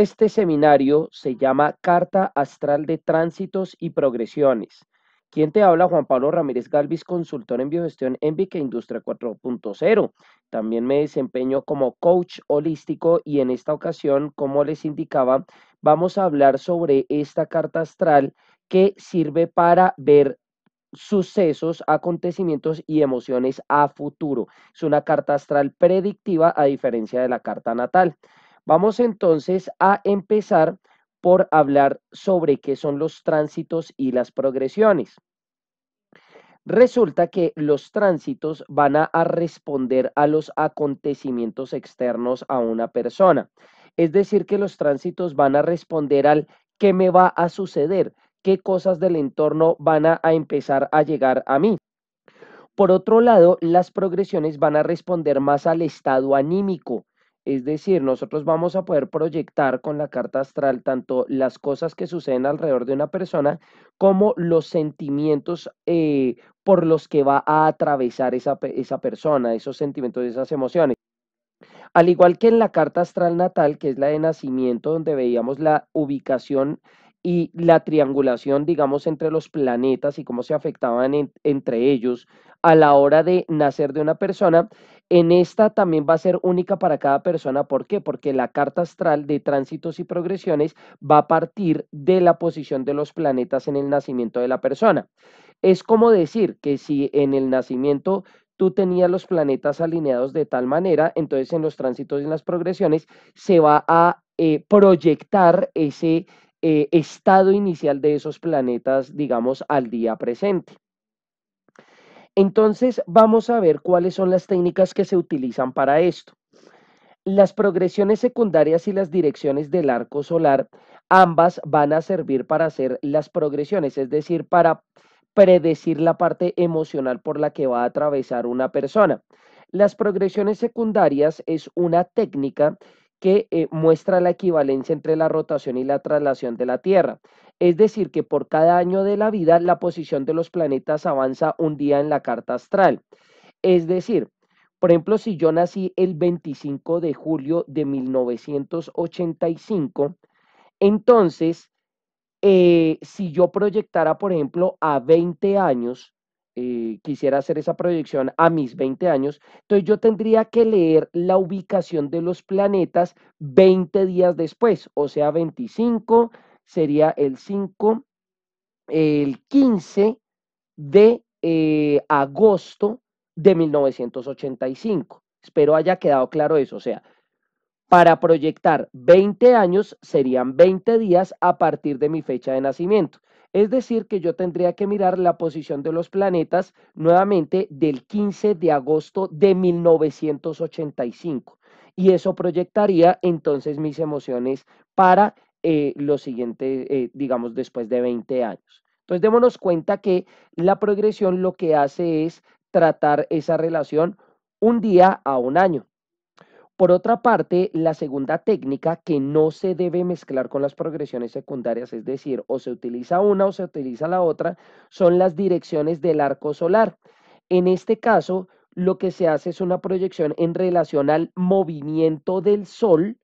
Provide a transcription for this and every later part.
Este seminario se llama Carta Astral de Tránsitos y Progresiones. ¿Quién te habla? Juan Pablo Ramírez Galvis, consultor en biogestión en e Industria 4.0. También me desempeño como coach holístico y en esta ocasión, como les indicaba, vamos a hablar sobre esta carta astral que sirve para ver sucesos, acontecimientos y emociones a futuro. Es una carta astral predictiva a diferencia de la carta natal. Vamos entonces a empezar por hablar sobre qué son los tránsitos y las progresiones. Resulta que los tránsitos van a, responder a los acontecimientos externos a una persona. Es decir, que los tránsitos van a responder al qué me va a suceder, qué cosas del entorno van a, empezar a llegar a mí. Por otro lado, las progresiones van a responder más al estado anímico, es decir, nosotros vamos a poder proyectar con la carta astral tanto las cosas que suceden alrededor de una persona como los sentimientos eh, por los que va a atravesar esa, esa persona, esos sentimientos, esas emociones. Al igual que en la carta astral natal, que es la de nacimiento, donde veíamos la ubicación y la triangulación, digamos, entre los planetas y cómo se afectaban entre ellos a la hora de nacer de una persona, en esta también va a ser única para cada persona. ¿Por qué? Porque la carta astral de tránsitos y progresiones va a partir de la posición de los planetas en el nacimiento de la persona. Es como decir que si en el nacimiento tú tenías los planetas alineados de tal manera, entonces en los tránsitos y en las progresiones se va a eh, proyectar ese eh, estado inicial de esos planetas, digamos, al día presente. Entonces, vamos a ver cuáles son las técnicas que se utilizan para esto. Las progresiones secundarias y las direcciones del arco solar, ambas van a servir para hacer las progresiones, es decir, para predecir la parte emocional por la que va a atravesar una persona. Las progresiones secundarias es una técnica que eh, muestra la equivalencia entre la rotación y la traslación de la Tierra. Es decir, que por cada año de la vida la posición de los planetas avanza un día en la carta astral. Es decir, por ejemplo, si yo nací el 25 de julio de 1985, entonces, eh, si yo proyectara, por ejemplo, a 20 años, eh, quisiera hacer esa proyección a mis 20 años, entonces yo tendría que leer la ubicación de los planetas 20 días después, o sea, 25 sería el 5, el 15 de eh, agosto de 1985. Espero haya quedado claro eso, o sea, para proyectar 20 años serían 20 días a partir de mi fecha de nacimiento. Es decir, que yo tendría que mirar la posición de los planetas nuevamente del 15 de agosto de 1985. Y eso proyectaría entonces mis emociones para los eh, lo siguiente, eh, digamos, después de 20 años. Entonces, démonos cuenta que la progresión lo que hace es tratar esa relación un día a un año, por otra parte, la segunda técnica que no se debe mezclar con las progresiones secundarias, es decir, o se utiliza una o se utiliza la otra, son las direcciones del arco solar. En este caso, lo que se hace es una proyección en relación al movimiento del Sol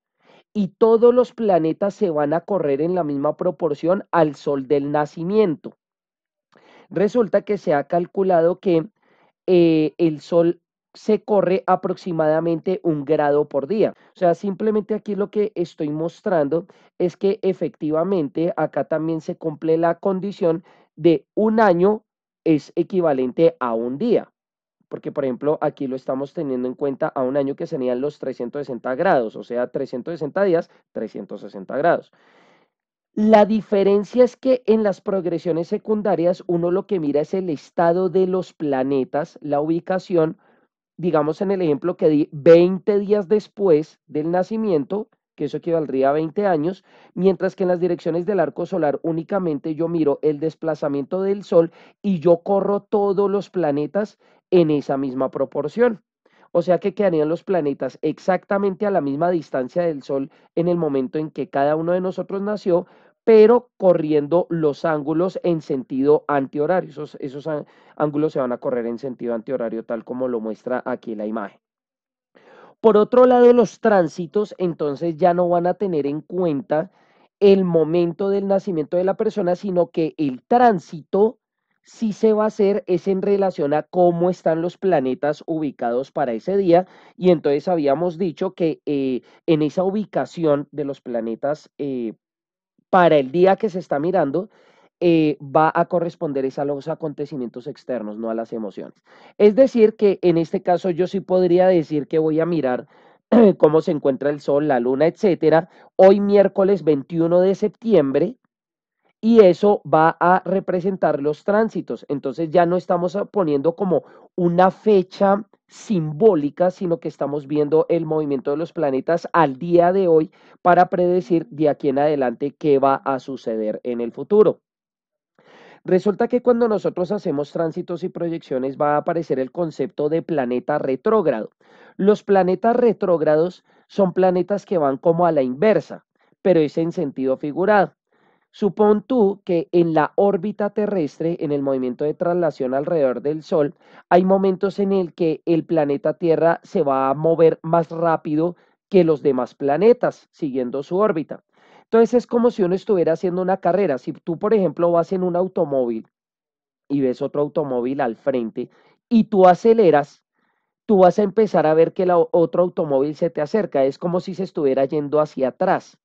y todos los planetas se van a correr en la misma proporción al Sol del nacimiento. Resulta que se ha calculado que eh, el Sol se corre aproximadamente un grado por día. O sea, simplemente aquí lo que estoy mostrando es que efectivamente acá también se cumple la condición de un año es equivalente a un día. Porque, por ejemplo, aquí lo estamos teniendo en cuenta a un año que serían los 360 grados, o sea, 360 días, 360 grados. La diferencia es que en las progresiones secundarias uno lo que mira es el estado de los planetas, la ubicación, digamos en el ejemplo que di, 20 días después del nacimiento, que eso equivaldría a 20 años, mientras que en las direcciones del arco solar únicamente yo miro el desplazamiento del Sol y yo corro todos los planetas en esa misma proporción. O sea que quedarían los planetas exactamente a la misma distancia del Sol en el momento en que cada uno de nosotros nació, pero corriendo los ángulos en sentido antihorario. Esos, esos ángulos se van a correr en sentido antihorario, tal como lo muestra aquí la imagen. Por otro lado, los tránsitos entonces ya no van a tener en cuenta el momento del nacimiento de la persona, sino que el tránsito sí se va a hacer es en relación a cómo están los planetas ubicados para ese día. Y entonces habíamos dicho que eh, en esa ubicación de los planetas eh, para el día que se está mirando, eh, va a corresponder a los acontecimientos externos, no a las emociones. Es decir, que en este caso yo sí podría decir que voy a mirar cómo se encuentra el sol, la luna, etcétera, hoy miércoles 21 de septiembre, y eso va a representar los tránsitos. Entonces ya no estamos ah, poniendo como una fecha simbólica, sino que estamos viendo el movimiento de los planetas al día de hoy para predecir de aquí en adelante qué va a suceder en el futuro. Resulta que cuando nosotros hacemos tránsitos y proyecciones va a aparecer el concepto de planeta retrógrado. Los planetas retrógrados son planetas que van como a la inversa, pero es en sentido figurado. Supón tú que en la órbita terrestre, en el movimiento de traslación alrededor del Sol, hay momentos en el que el planeta Tierra se va a mover más rápido que los demás planetas, siguiendo su órbita. Entonces es como si uno estuviera haciendo una carrera. Si tú, por ejemplo, vas en un automóvil y ves otro automóvil al frente y tú aceleras, tú vas a empezar a ver que el otro automóvil se te acerca. Es como si se estuviera yendo hacia atrás.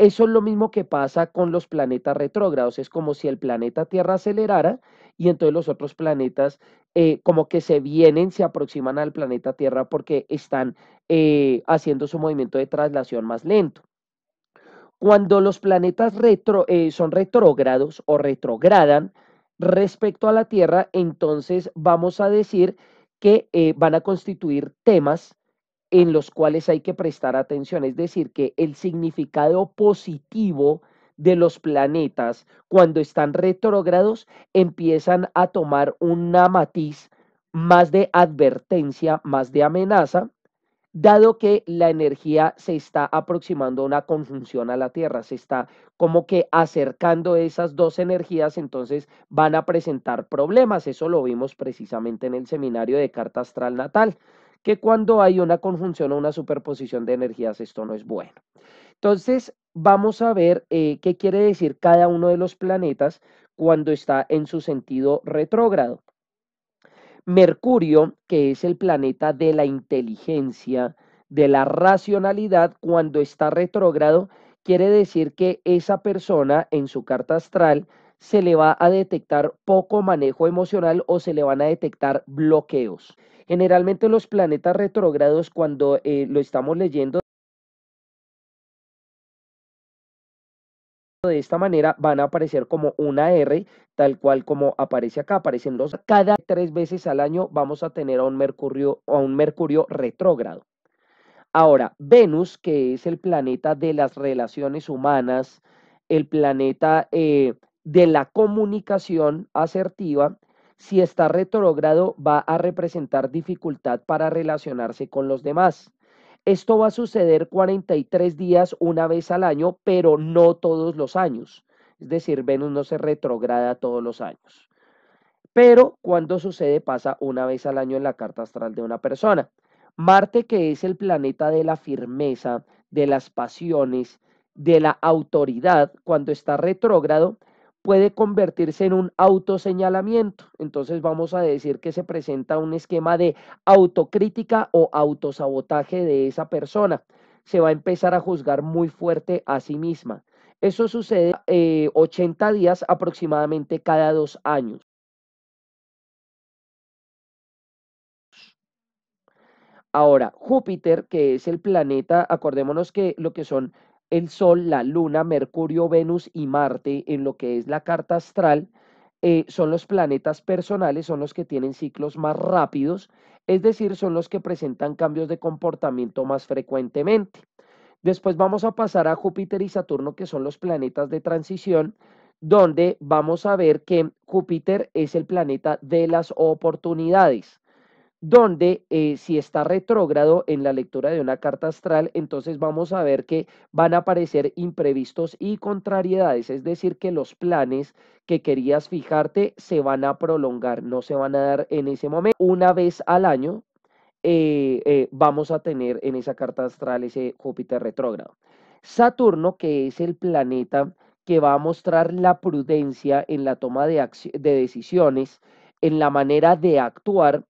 Eso es lo mismo que pasa con los planetas retrógrados. Es como si el planeta Tierra acelerara y entonces los otros planetas eh, como que se vienen, se aproximan al planeta Tierra porque están eh, haciendo su movimiento de traslación más lento. Cuando los planetas retro, eh, son retrógrados o retrogradan respecto a la Tierra, entonces vamos a decir que van a constituir temas en los cuales hay que prestar atención. Es decir, que el significado positivo de los planetas cuando están retrógrados empiezan a tomar una matiz más de advertencia, más de amenaza, dado que la energía se está aproximando a una conjunción a la Tierra, se está como que acercando esas dos energías, entonces van a presentar problemas. Eso lo vimos precisamente en el seminario de Carta Astral Natal que cuando hay una conjunción o una superposición de energías, esto no es bueno. Entonces, vamos a ver eh, qué quiere decir cada uno de los planetas cuando está en su sentido retrógrado. Mercurio, que es el planeta de la inteligencia, de la racionalidad, cuando está retrógrado, quiere decir que esa persona en su carta astral se le va a detectar poco manejo emocional o se le van a detectar bloqueos. Generalmente los planetas retrógrados, cuando eh, lo estamos leyendo de esta manera, van a aparecer como una R, tal cual como aparece acá, aparecen dos. cada tres veces al año vamos a tener a un Mercurio, a un Mercurio retrógrado. Ahora, Venus, que es el planeta de las relaciones humanas, el planeta eh, de la comunicación asertiva, si está retrogrado, va a representar dificultad para relacionarse con los demás. Esto va a suceder 43 días una vez al año, pero no todos los años. Es decir, Venus no se retrograda todos los años. Pero cuando sucede pasa una vez al año en la carta astral de una persona. Marte, que es el planeta de la firmeza, de las pasiones, de la autoridad, cuando está retrógrado, puede convertirse en un autoseñalamiento. Entonces vamos a decir que se presenta un esquema de autocrítica o autosabotaje de esa persona. Se va a empezar a juzgar muy fuerte a sí misma. Eso sucede 80 eh, días aproximadamente cada dos años. Ahora, Júpiter, que es el planeta, acordémonos que lo que son el Sol, la Luna, Mercurio, Venus y Marte en lo que es la carta astral, eh, son los planetas personales, son los que tienen ciclos más rápidos, es decir, son los que presentan cambios de comportamiento más frecuentemente. Después vamos a pasar a Júpiter y Saturno, que son los planetas de transición, donde vamos a ver que Júpiter es el planeta de las oportunidades donde eh, si está retrógrado en la lectura de una carta astral, entonces vamos a ver que van a aparecer imprevistos y contrariedades, es decir, que los planes que querías fijarte se van a prolongar, no se van a dar en ese momento. Una vez al año eh, eh, vamos a tener en esa carta astral ese Júpiter retrógrado. Saturno, que es el planeta que va a mostrar la prudencia en la toma de, de decisiones, en la manera de actuar,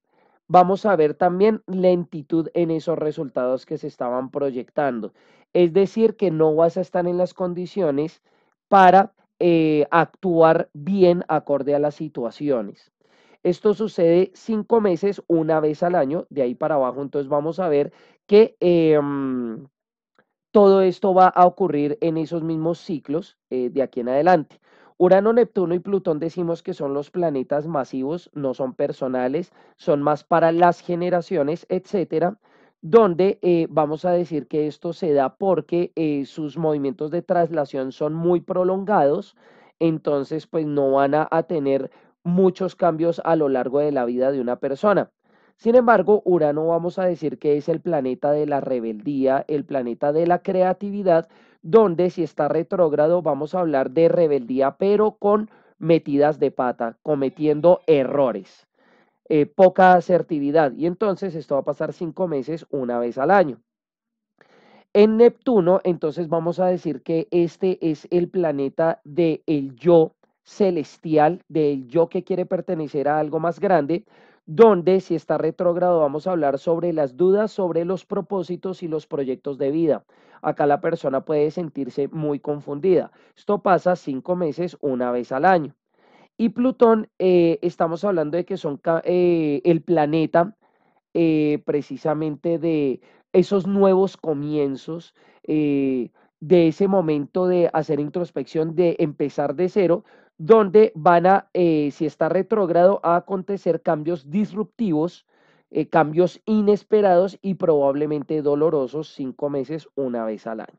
vamos a ver también lentitud en esos resultados que se estaban proyectando. Es decir, que no vas a estar en las condiciones para eh, actuar bien acorde a las situaciones. Esto sucede cinco meses, una vez al año, de ahí para abajo. Entonces vamos a ver que em, todo esto va a ocurrir en esos mismos ciclos eh, de aquí en adelante. Urano, Neptuno y Plutón decimos que son los planetas masivos, no son personales, son más para las generaciones, etcétera, donde eh, vamos a decir que esto se da porque eh, sus movimientos de traslación son muy prolongados, entonces pues no van a tener muchos cambios a lo largo de la vida de una persona. Sin embargo, Urano vamos a decir que es el planeta de la rebeldía, el planeta de la creatividad, donde si está retrógrado vamos a hablar de rebeldía, pero con metidas de pata, cometiendo errores, eh, poca asertividad. Y entonces esto va a pasar cinco meses una vez al año. En Neptuno, entonces vamos a decir que este es el planeta del yo celestial, del yo que quiere pertenecer a algo más grande, donde si está retrógrado vamos a hablar sobre las dudas sobre los propósitos y los proyectos de vida. Acá la persona puede sentirse muy confundida. Esto pasa cinco meses una vez al año. Y Plutón, eh, estamos hablando de que son eh, el planeta eh, precisamente de esos nuevos comienzos, de ese momento de hacer introspección, de empezar de cero, donde van a, eh, si está retrógrado, a acontecer cambios disruptivos, eh, cambios inesperados y probablemente dolorosos cinco meses una vez al año.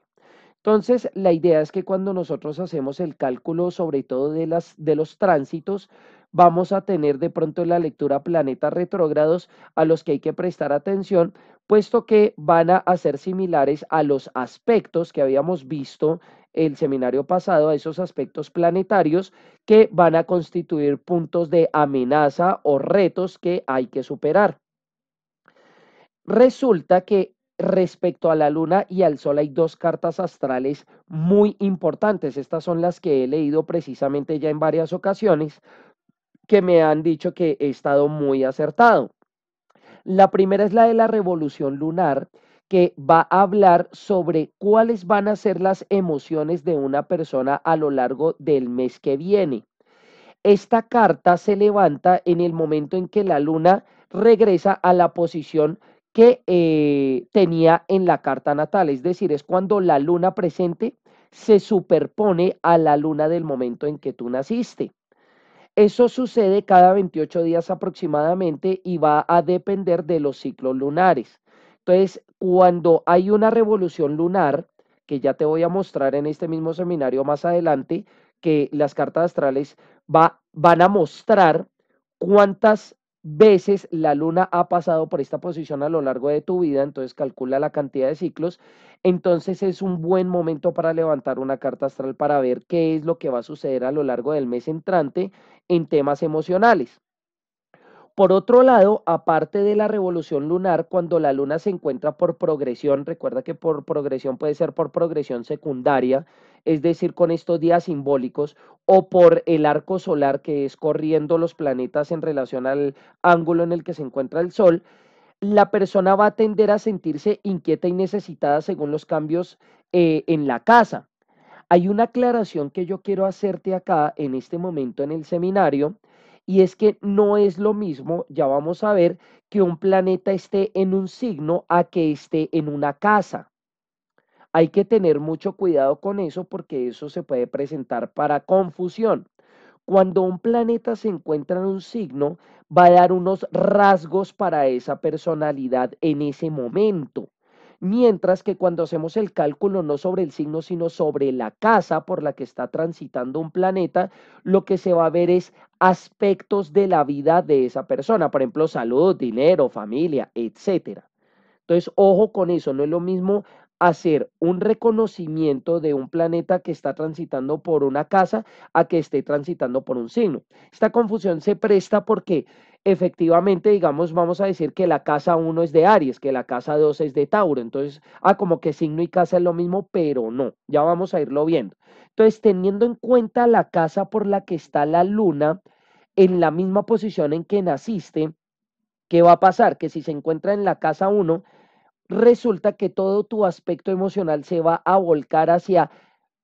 Entonces, la idea es que cuando nosotros hacemos el cálculo, sobre todo de, las, de los tránsitos, vamos a tener de pronto en la lectura planetas retrógrados a los que hay que prestar atención, puesto que van a ser similares a los aspectos que habíamos visto el seminario pasado a esos aspectos planetarios que van a constituir puntos de amenaza o retos que hay que superar. Resulta que respecto a la luna y al sol hay dos cartas astrales muy importantes. Estas son las que he leído precisamente ya en varias ocasiones que me han dicho que he estado muy acertado. La primera es la de la revolución lunar que va a hablar sobre cuáles van a ser las emociones de una persona a lo largo del mes que viene. Esta carta se levanta en el momento en que la luna regresa a la posición que eh, tenía en la carta natal, es decir, es cuando la luna presente se superpone a la luna del momento en que tú naciste. Eso sucede cada 28 días aproximadamente y va a depender de los ciclos lunares. Entonces, cuando hay una revolución lunar, que ya te voy a mostrar en este mismo seminario más adelante, que las cartas astrales va, van a mostrar cuántas veces la luna ha pasado por esta posición a lo largo de tu vida, entonces calcula la cantidad de ciclos, entonces es un buen momento para levantar una carta astral para ver qué es lo que va a suceder a lo largo del mes entrante en temas emocionales. Por otro lado, aparte de la revolución lunar, cuando la luna se encuentra por progresión, recuerda que por progresión puede ser por progresión secundaria, es decir, con estos días simbólicos, o por el arco solar que es corriendo los planetas en relación al ángulo en el que se encuentra el Sol, la persona va a tender a sentirse inquieta y necesitada según los cambios eh, en la casa. Hay una aclaración que yo quiero hacerte acá en este momento en el seminario y es que no es lo mismo, ya vamos a ver, que un planeta esté en un signo a que esté en una casa. Hay que tener mucho cuidado con eso porque eso se puede presentar para confusión. Cuando un planeta se encuentra en un signo, va a dar unos rasgos para esa personalidad en ese momento mientras que cuando hacemos el cálculo no sobre el signo, sino sobre la casa por la que está transitando un planeta, lo que se va a ver es aspectos de la vida de esa persona, por ejemplo, salud, dinero, familia, etcétera. Entonces, ojo con eso, no es lo mismo hacer un reconocimiento de un planeta que está transitando por una casa a que esté transitando por un signo. Esta confusión se presta porque efectivamente, digamos, vamos a decir que la casa 1 es de Aries, que la casa 2 es de Tauro. Entonces, ah, como que signo y casa es lo mismo, pero no, ya vamos a irlo viendo. Entonces, teniendo en cuenta la casa por la que está la luna, en la misma posición en que naciste, ¿qué va a pasar? Que si se encuentra en la casa 1, resulta que todo tu aspecto emocional se va a volcar hacia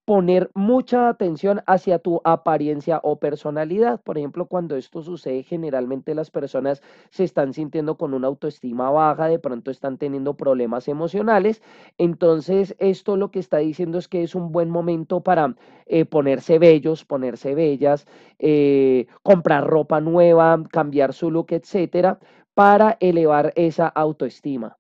poner mucha atención hacia tu apariencia o personalidad. Por ejemplo, cuando esto sucede, generalmente las personas se están sintiendo con una autoestima baja, de pronto están teniendo problemas emocionales. Entonces, esto lo que está diciendo es que es un buen momento para eh, ponerse bellos, ponerse bellas, eh, comprar ropa nueva, cambiar su look, etcétera, para elevar esa autoestima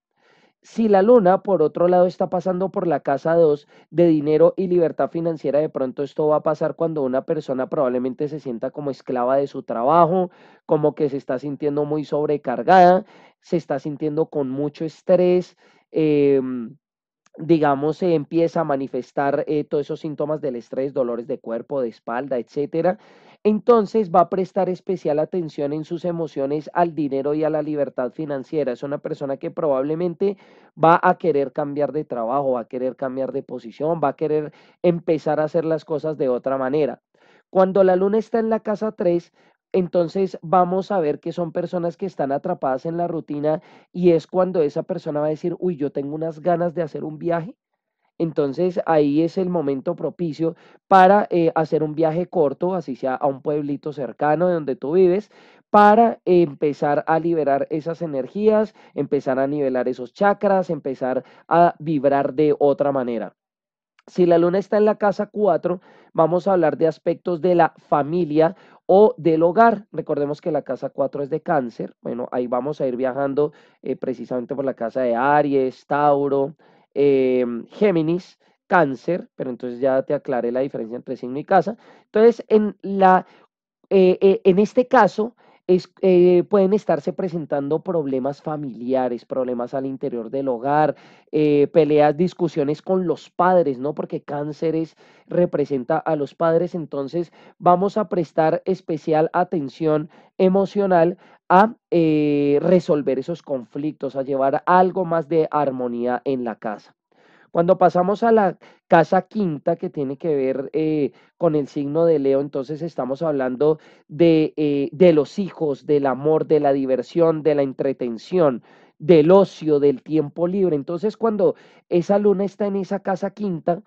si la luna, por otro lado, está pasando por la casa 2 de dinero y libertad financiera, de pronto esto va a pasar cuando una persona probablemente se sienta como esclava de su trabajo, como que se está sintiendo muy sobrecargada, se está sintiendo con mucho estrés, em, digamos, se empieza a manifestar eh, todos esos síntomas del estrés, dolores de cuerpo, de espalda, etcétera. Entonces va a prestar especial atención en sus emociones al dinero y a la libertad financiera. Es una persona que probablemente va a querer cambiar de trabajo, va a querer cambiar de posición, va a querer empezar a hacer las cosas de otra manera. Cuando la luna está en la casa 3, entonces vamos a ver que son personas que están atrapadas en la rutina y es cuando esa persona va a decir, uy, yo tengo unas ganas de hacer un viaje. Entonces ahí es el momento propicio para eh, hacer un viaje corto, así sea a un pueblito cercano de donde tú vives, para empezar a liberar esas energías, empezar a nivelar esos chakras, empezar a vibrar de otra manera. Si la luna está en la casa 4, vamos a hablar de aspectos de la familia o del hogar. Recordemos que la casa 4 es de cáncer. Bueno, ahí vamos a ir viajando eh, precisamente por la casa de Aries, Tauro, em, Géminis, cáncer, pero entonces ya te aclaré la diferencia entre signo y casa. Entonces, en, la, eh, eh, en este caso, eh, pueden estarse presentando problemas familiares, problemas al interior del hogar, eh, peleas, discusiones con los padres, ¿no? Porque cánceres representa a los padres, entonces vamos a prestar especial atención emocional a eh, resolver esos conflictos, a llevar algo más de armonía en la casa. Cuando pasamos a la casa quinta, que tiene que ver eh, con el signo de Leo, entonces estamos hablando de, eh, de los hijos, del amor, de la diversión, de la entretención del ocio, del tiempo libre. Entonces, cuando esa luna está en esa casa quinta,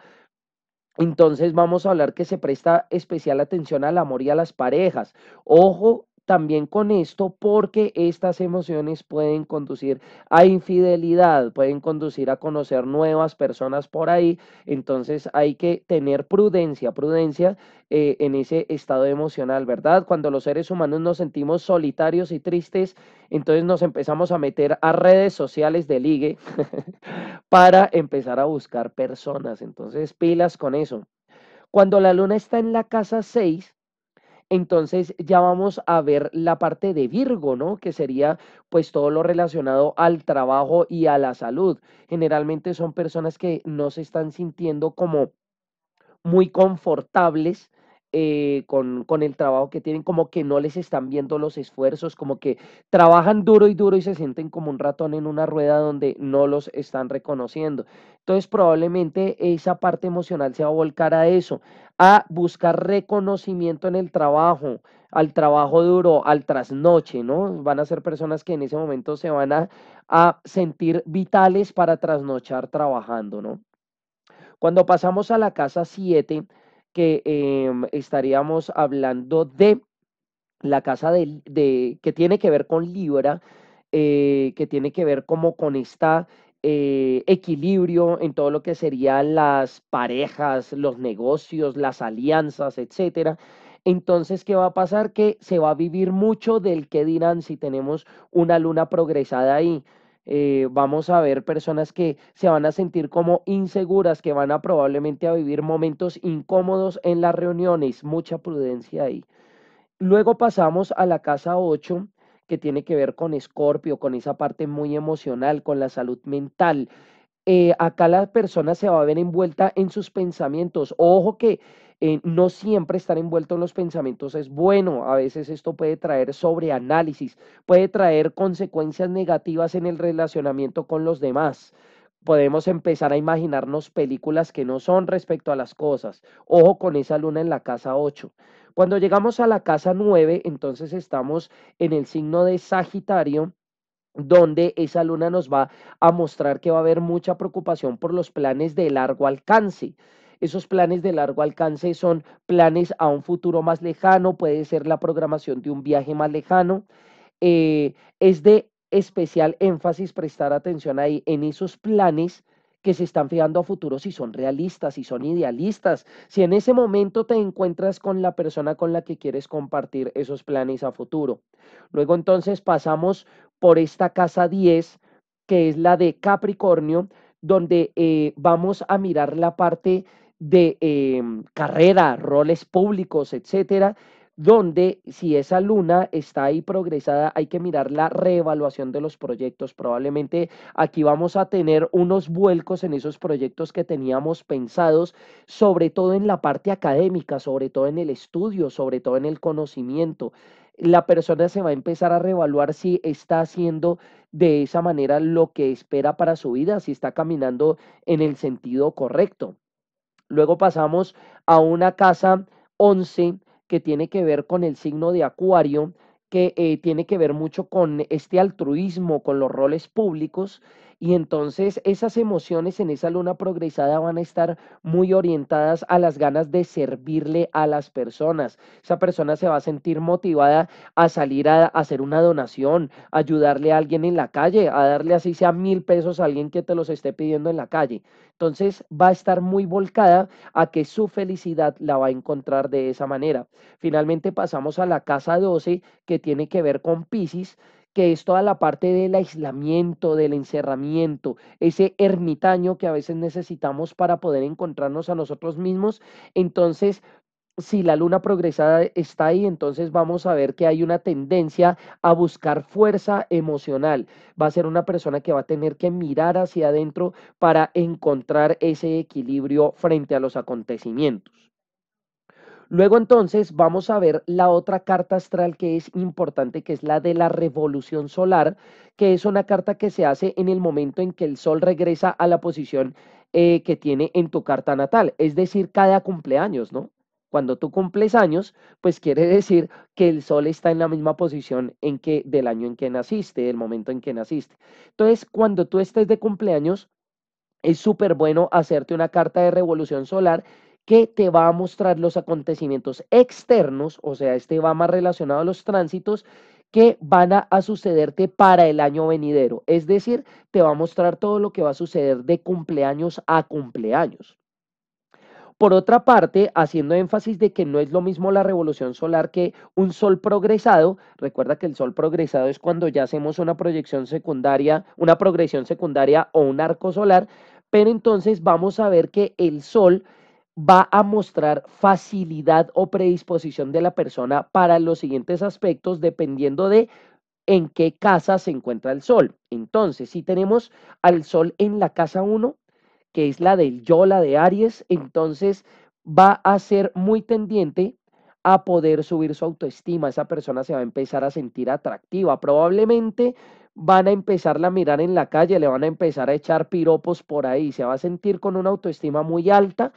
entonces vamos a hablar que se presta especial atención al amor y a las parejas. Ojo también con esto porque estas emociones pueden conducir a infidelidad, pueden conducir a conocer nuevas personas por ahí. Entonces hay que tener prudencia, prudencia eh, en ese estado emocional, ¿verdad? Cuando los seres humanos nos sentimos solitarios y tristes, entonces nos empezamos a meter a redes sociales de ligue para empezar a buscar personas. Entonces pilas con eso. Cuando la luna está en la casa 6, entonces ya vamos a ver la parte de Virgo, ¿no? Que sería pues todo lo relacionado al trabajo y a la salud. Generalmente son personas que no se están sintiendo como muy confortables eh, con, el trabajo que tienen, como que no les están viendo los esfuerzos, como que trabajan duro y duro y se sienten como un ratón en una rueda donde no los están reconociendo. Entonces probablemente esa parte emocional se va a volcar a eso, a buscar reconocimiento en el trabajo, al trabajo duro, al trasnoche, ¿no? Van a ser personas que en ese momento se van a, a sentir vitales para trasnochar trabajando, ¿no? Cuando pasamos a la casa 7, que em, estaríamos hablando de la casa de, de, que tiene que ver con Libra, eh, que tiene que ver como con esta eh, equilibrio en todo lo que serían las parejas, los negocios, las alianzas, etcétera. Entonces, ¿qué va a pasar? Que se va a vivir mucho del que dirán si tenemos una luna progresada ahí. Eh, vamos a ver personas que se van a sentir como inseguras, que van a probablemente a vivir momentos incómodos en las reuniones, mucha prudencia ahí. Luego pasamos a la casa 8, que tiene que ver con Escorpio, con esa parte muy emocional, con la salud mental. Eh, acá las persona se va a ver envuelta en sus pensamientos. Ojo que eh, no siempre estar envuelto en los pensamientos es bueno. A veces esto puede traer sobreanálisis, puede traer consecuencias negativas en el relacionamiento con los demás podemos empezar a imaginarnos películas que no son respecto a las cosas. Ojo con esa luna en la casa 8. Cuando llegamos a la casa 9, entonces estamos en el signo de Sagitario donde esa luna nos va a mostrar que va a haber mucha preocupación por los planes de largo alcance. Esos planes de largo alcance son planes a un futuro más lejano, puede ser la programación de un viaje más lejano. Eh, es de especial énfasis prestar atención ahí en esos planes que se están fijando a futuro si son realistas, si son idealistas, si en ese momento te encuentras con la persona con la que quieres compartir esos planes a futuro. Luego entonces pasamos por esta casa 10, que es la de Capricornio, donde eh, vamos a mirar la parte de em, carrera, roles públicos, etcétera, donde si esa luna está ahí progresada, hay que mirar la reevaluación de los proyectos. Probablemente aquí vamos a tener unos vuelcos en esos proyectos que teníamos pensados, sobre todo en la parte académica, sobre todo en el estudio, sobre todo en el conocimiento. La persona se va a empezar a reevaluar si está haciendo de esa manera lo que espera para su vida, si está caminando en el sentido correcto. Luego pasamos a una casa 11 que tiene que ver con el signo de Acuario, que eh, tiene que ver mucho con este altruismo, con los roles públicos. Y entonces esas emociones en esa luna progresada van a estar muy orientadas a las ganas de servirle a las personas. Esa persona se va a sentir motivada a salir a, hacer una donación, ayudarle a alguien en la calle, a darle así sea mil pesos a alguien que te los esté pidiendo en la calle. Entonces va a estar muy volcada a que su felicidad la va a encontrar de esa manera. Finalmente pasamos a la casa 12 que tiene que ver con Pisces que es toda la parte del aislamiento, del encerramiento, ese ermitaño que a veces necesitamos para poder encontrarnos a nosotros mismos. Entonces, si la luna progresada está ahí, entonces vamos a ver que hay una tendencia a buscar fuerza emocional. Va a ser una persona que va a tener que mirar hacia adentro para encontrar ese equilibrio frente a los acontecimientos. Luego entonces vamos a ver la otra carta astral que es importante, que es la de la revolución solar, que es una carta que se hace en el momento en que el Sol regresa a la posición eh, que tiene en tu carta natal, es decir, cada cumpleaños, ¿no? Cuando tú cumples años, pues quiere decir que el sol está en la misma posición en que del año en que naciste, del momento en que naciste. Entonces, cuando tú estés de cumpleaños, es súper bueno hacerte una carta de revolución solar que te va a mostrar los acontecimientos externos, o sea, este va más relacionado a los tránsitos que van a, sucederte para el año venidero. Es decir, te va a mostrar todo lo que va a suceder de cumpleaños a cumpleaños. Por otra parte, haciendo énfasis de que no es lo mismo la revolución solar que un sol progresado, recuerda que el sol progresado es cuando ya hacemos una proyección secundaria, una progresión secundaria o un arco solar, pero entonces vamos a ver que el sol va a mostrar facilidad o predisposición de la persona para los siguientes aspectos dependiendo de en qué casa se encuentra el sol. Entonces, si tenemos al sol en la casa 1, que es la del yo, la de Aries, entonces va a ser muy tendiente a poder subir su autoestima. Esa persona se va a empezar a sentir atractiva. Probablemente van a empezarla a mirar en la calle, le van a empezar a echar piropos por ahí. Se va a sentir con una autoestima muy alta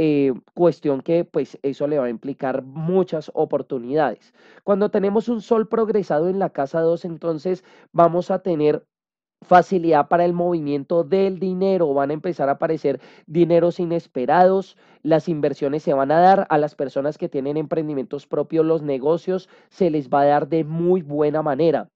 eh, cuestión que pues eso le va a implicar muchas oportunidades. Cuando tenemos un sol progresado en la casa 2, entonces vamos a tener facilidad para el movimiento del dinero, van a empezar a aparecer dineros inesperados, las inversiones se van a dar a las personas que tienen emprendimientos propios, los negocios se les va a dar de muy buena manera.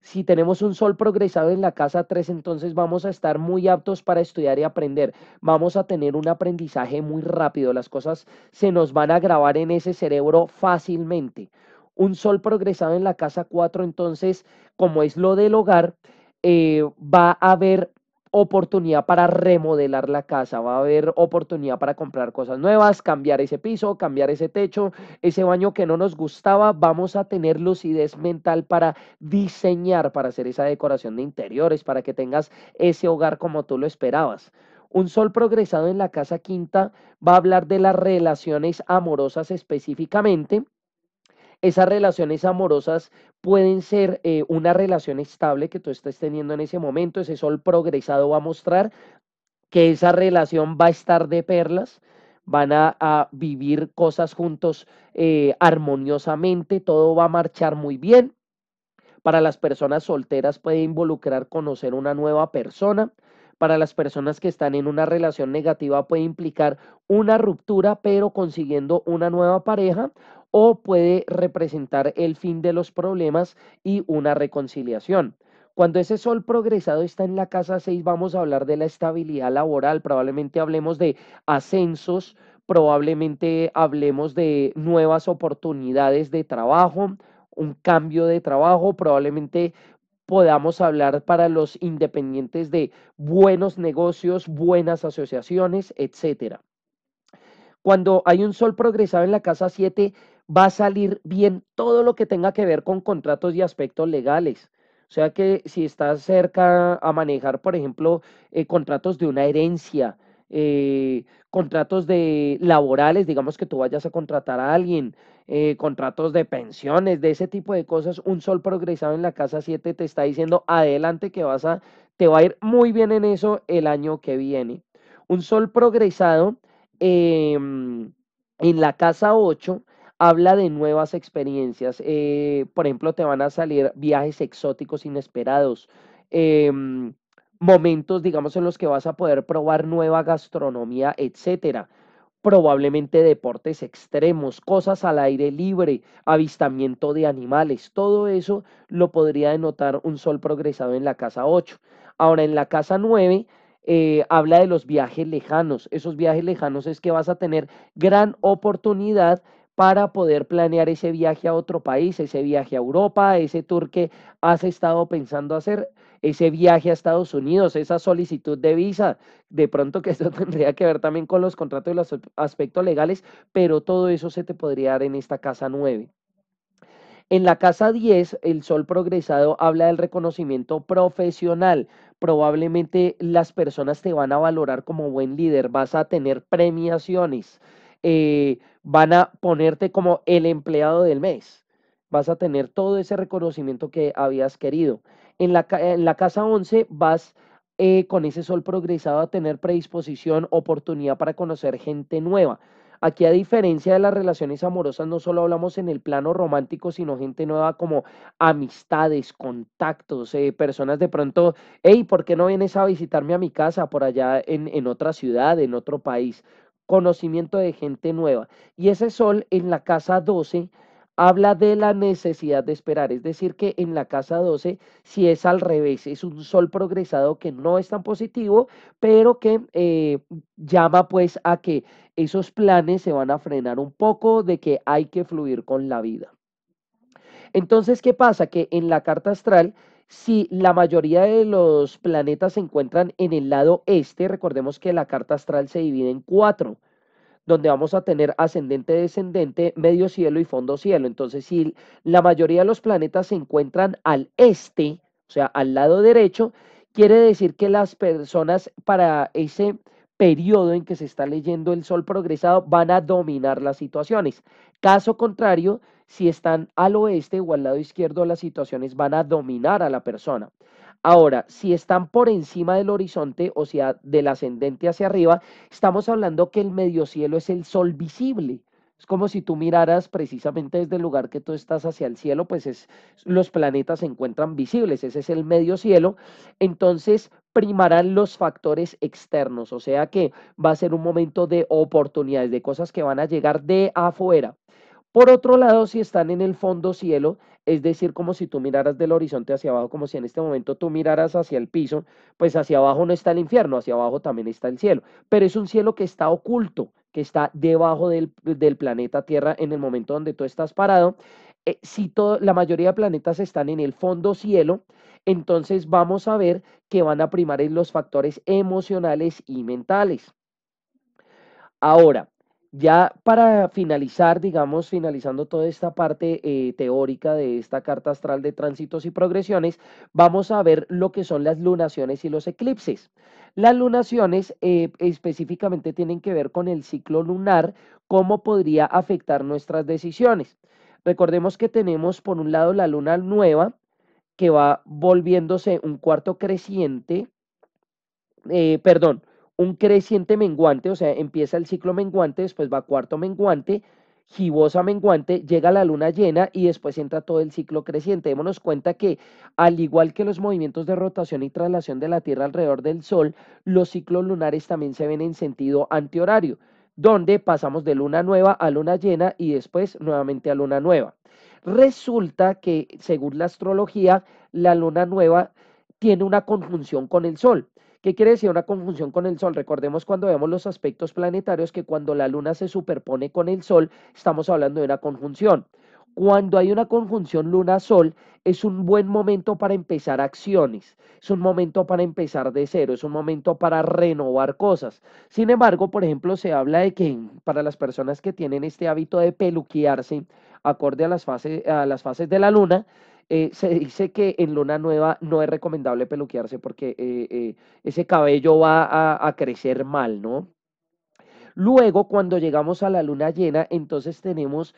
Si tenemos un sol progresado en la casa 3, entonces vamos a estar muy aptos para estudiar y aprender. Vamos a tener un aprendizaje muy rápido. Las cosas se nos van a grabar en ese cerebro fácilmente. Un sol progresado en la casa 4, entonces, como es lo del hogar, eh, va a haber oportunidad para remodelar la casa, va a haber oportunidad para comprar cosas nuevas, cambiar ese piso, cambiar ese techo, ese baño que no nos gustaba, vamos a tener lucidez mental para diseñar, para hacer esa decoración de interiores, para que tengas ese hogar como tú lo esperabas. Un sol progresado en la casa quinta va a hablar de las relaciones amorosas específicamente esas relaciones amorosas pueden ser eh, una relación estable que tú estés teniendo en ese momento. Ese sol progresado va a mostrar que esa relación va a estar de perlas, van a, vivir cosas juntos eh, armoniosamente, todo va a marchar muy bien. Para las personas solteras puede involucrar conocer una nueva persona. Para las personas que están en una relación negativa puede implicar una ruptura, pero consiguiendo una nueva pareja o puede representar el fin de los problemas y una reconciliación. Cuando ese sol progresado está en la casa 6, vamos a hablar de la estabilidad laboral, probablemente hablemos de ascensos, probablemente hablemos de nuevas oportunidades de trabajo, un cambio de trabajo, probablemente podamos hablar para los independientes de buenos negocios, buenas asociaciones, etc. Cuando hay un sol progresado en la casa 7, va a salir bien todo lo que tenga que ver con contratos y aspectos legales. O sea que si estás cerca a manejar, por ejemplo, eh, contratos de una herencia, eh, contratos de laborales, digamos que tú vayas a contratar a alguien, eh, contratos de pensiones, de ese tipo de cosas, un sol progresado en la casa 7 te está diciendo adelante que vas a, te va a ir muy bien en eso el año que viene. Un sol progresado em, en la casa 8 habla de nuevas experiencias. Eh, por ejemplo, te van a salir viajes exóticos inesperados, em, momentos, digamos, en los que vas a poder probar nueva gastronomía, etcétera. Probablemente deportes extremos, cosas al aire libre, avistamiento de animales. Todo eso lo podría denotar un sol progresado en la casa 8. Ahora, en la casa 9 eh, habla de los viajes lejanos. Esos viajes lejanos es que vas a tener gran oportunidad para poder planear ese viaje a otro país, ese viaje a Europa, ese tour que has estado pensando hacer, ese viaje a Estados Unidos, esa solicitud de visa. De pronto que esto tendría que ver también con los contratos y los aspectos legales, pero todo eso se te podría dar en esta casa 9. En la casa 10, el sol progresado habla del reconocimiento profesional. Probablemente las personas te van a valorar como buen líder, vas a tener premiaciones. Eh, van a ponerte como el empleado del mes. Vas a tener todo ese reconocimiento que habías querido. En la, casa 11 vas eh, con ese sol progresado a tener predisposición, oportunidad para conocer gente nueva. Aquí a diferencia de las relaciones amorosas, no solo hablamos en el plano romántico, sino gente nueva como amistades, contactos, eh, personas de pronto, hey, ¿por qué no vienes a visitarme a mi casa por allá en otra ciudad, en otro país? conocimiento de gente nueva. Y ese sol en la casa 12 habla de la necesidad de esperar, es decir, que en la casa 12 si es al revés, es un sol progresado que no es tan positivo, pero que eh, llama pues a que esos planes se van a frenar un poco, de que hay que fluir con la vida. Entonces, ¿qué pasa? Que en la carta astral si la mayoría de los planetas se encuentran en el lado este, recordemos que la carta astral se divide en cuatro, donde vamos a tener ascendente, descendente, medio cielo y fondo cielo. Entonces, si la mayoría de los planetas se encuentran al este, o sea, al lado derecho, quiere decir que las personas para ese periodo en que se está leyendo el sol progresado van a dominar las situaciones. Caso contrario, si están al oeste o al lado izquierdo, las situaciones van a dominar a la persona. Ahora, si están por encima del horizonte, o sea, del ascendente hacia arriba, estamos hablando que el medio cielo es el sol visible. Es como si tú miraras precisamente desde el lugar que tú estás hacia el cielo, pues es, los planetas se encuentran visibles, ese es el medio cielo. Entonces primarán los factores externos, o sea que va a ser un momento de oportunidades, de cosas que van a llegar de afuera. Por otro lado, si están en el fondo cielo, es decir, como si tú miraras del horizonte hacia abajo, como si en este momento tú miraras hacia el piso, pues hacia abajo no está el infierno, hacia abajo también está el cielo, pero es un cielo que está oculto, que está debajo del, planeta Tierra en el momento donde tú estás parado. Eh, si la mayoría de planetas están en el fondo cielo, entonces vamos a ver que van a primar en los factores emocionales y mentales. Ahora, ya para finalizar, digamos, finalizando toda esta parte eh, teórica de esta carta astral de tránsitos y progresiones, vamos a ver lo que son las lunaciones y los eclipses. Las lunaciones eh, específicamente tienen que ver con el ciclo lunar, cómo podría afectar nuestras decisiones. Recordemos que tenemos por un lado la luna nueva, que va volviéndose un cuarto creciente, eh, perdón, un creciente menguante, o sea, empieza el ciclo menguante, después va cuarto menguante, gibosa menguante, llega la luna llena y después entra todo el ciclo creciente. Démonos cuenta que, al igual que los movimientos de rotación y traslación de la Tierra alrededor del Sol, los ciclos lunares también se ven en sentido antihorario, donde pasamos de luna nueva a luna llena y después nuevamente a luna nueva. Resulta que, según la astrología, la luna nueva tiene una conjunción con el Sol. ¿Qué quiere decir una conjunción con el Sol? Recordemos cuando vemos los aspectos planetarios que cuando la Luna se superpone con el Sol, estamos hablando de una conjunción. Cuando hay una conjunción Luna-Sol, es un buen momento para empezar acciones, es un momento para empezar de cero, es un momento para renovar cosas. Sin embargo, por ejemplo, se habla de que para las personas que tienen este hábito de peluquearse, acorde a las, fases, a las fases de la Luna, eh, se dice que en luna nueva no es recomendable peluquearse porque eh, eh, ese cabello va a, crecer mal, ¿no? Luego, cuando llegamos a la luna llena, entonces tenemos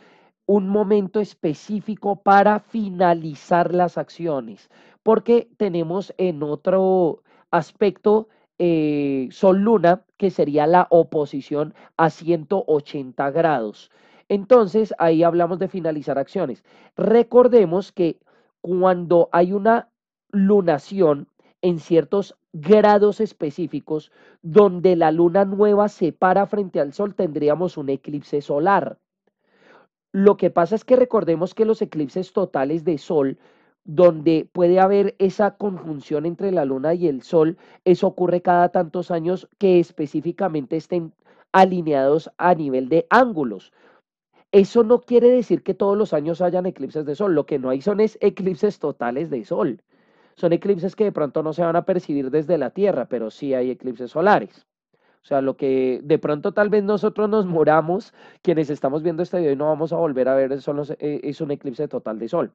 un momento específico para finalizar las acciones, porque tenemos en otro aspecto Sol Luna, que sería la oposición a 180 grados. Entonces, ahí hablamos de finalizar acciones. Recordemos que cuando hay una lunación en ciertos grados específicos donde la luna nueva se para frente al sol, tendríamos un eclipse solar. Lo que pasa es que recordemos que los eclipses totales de sol, donde puede haber esa conjunción entre la luna y el sol, eso ocurre cada tantos años que específicamente estén alineados a nivel de ángulos. Eso no quiere decir que todos los años hayan eclipses de sol. Lo que no hay son eclipses totales de sol. Son eclipses que de pronto no se van a percibir desde la Tierra, pero sí hay eclipses solares. O sea, lo que de pronto tal vez nosotros nos moramos, quienes estamos viendo este video y no vamos a volver a ver, eh, es un eclipse total de sol.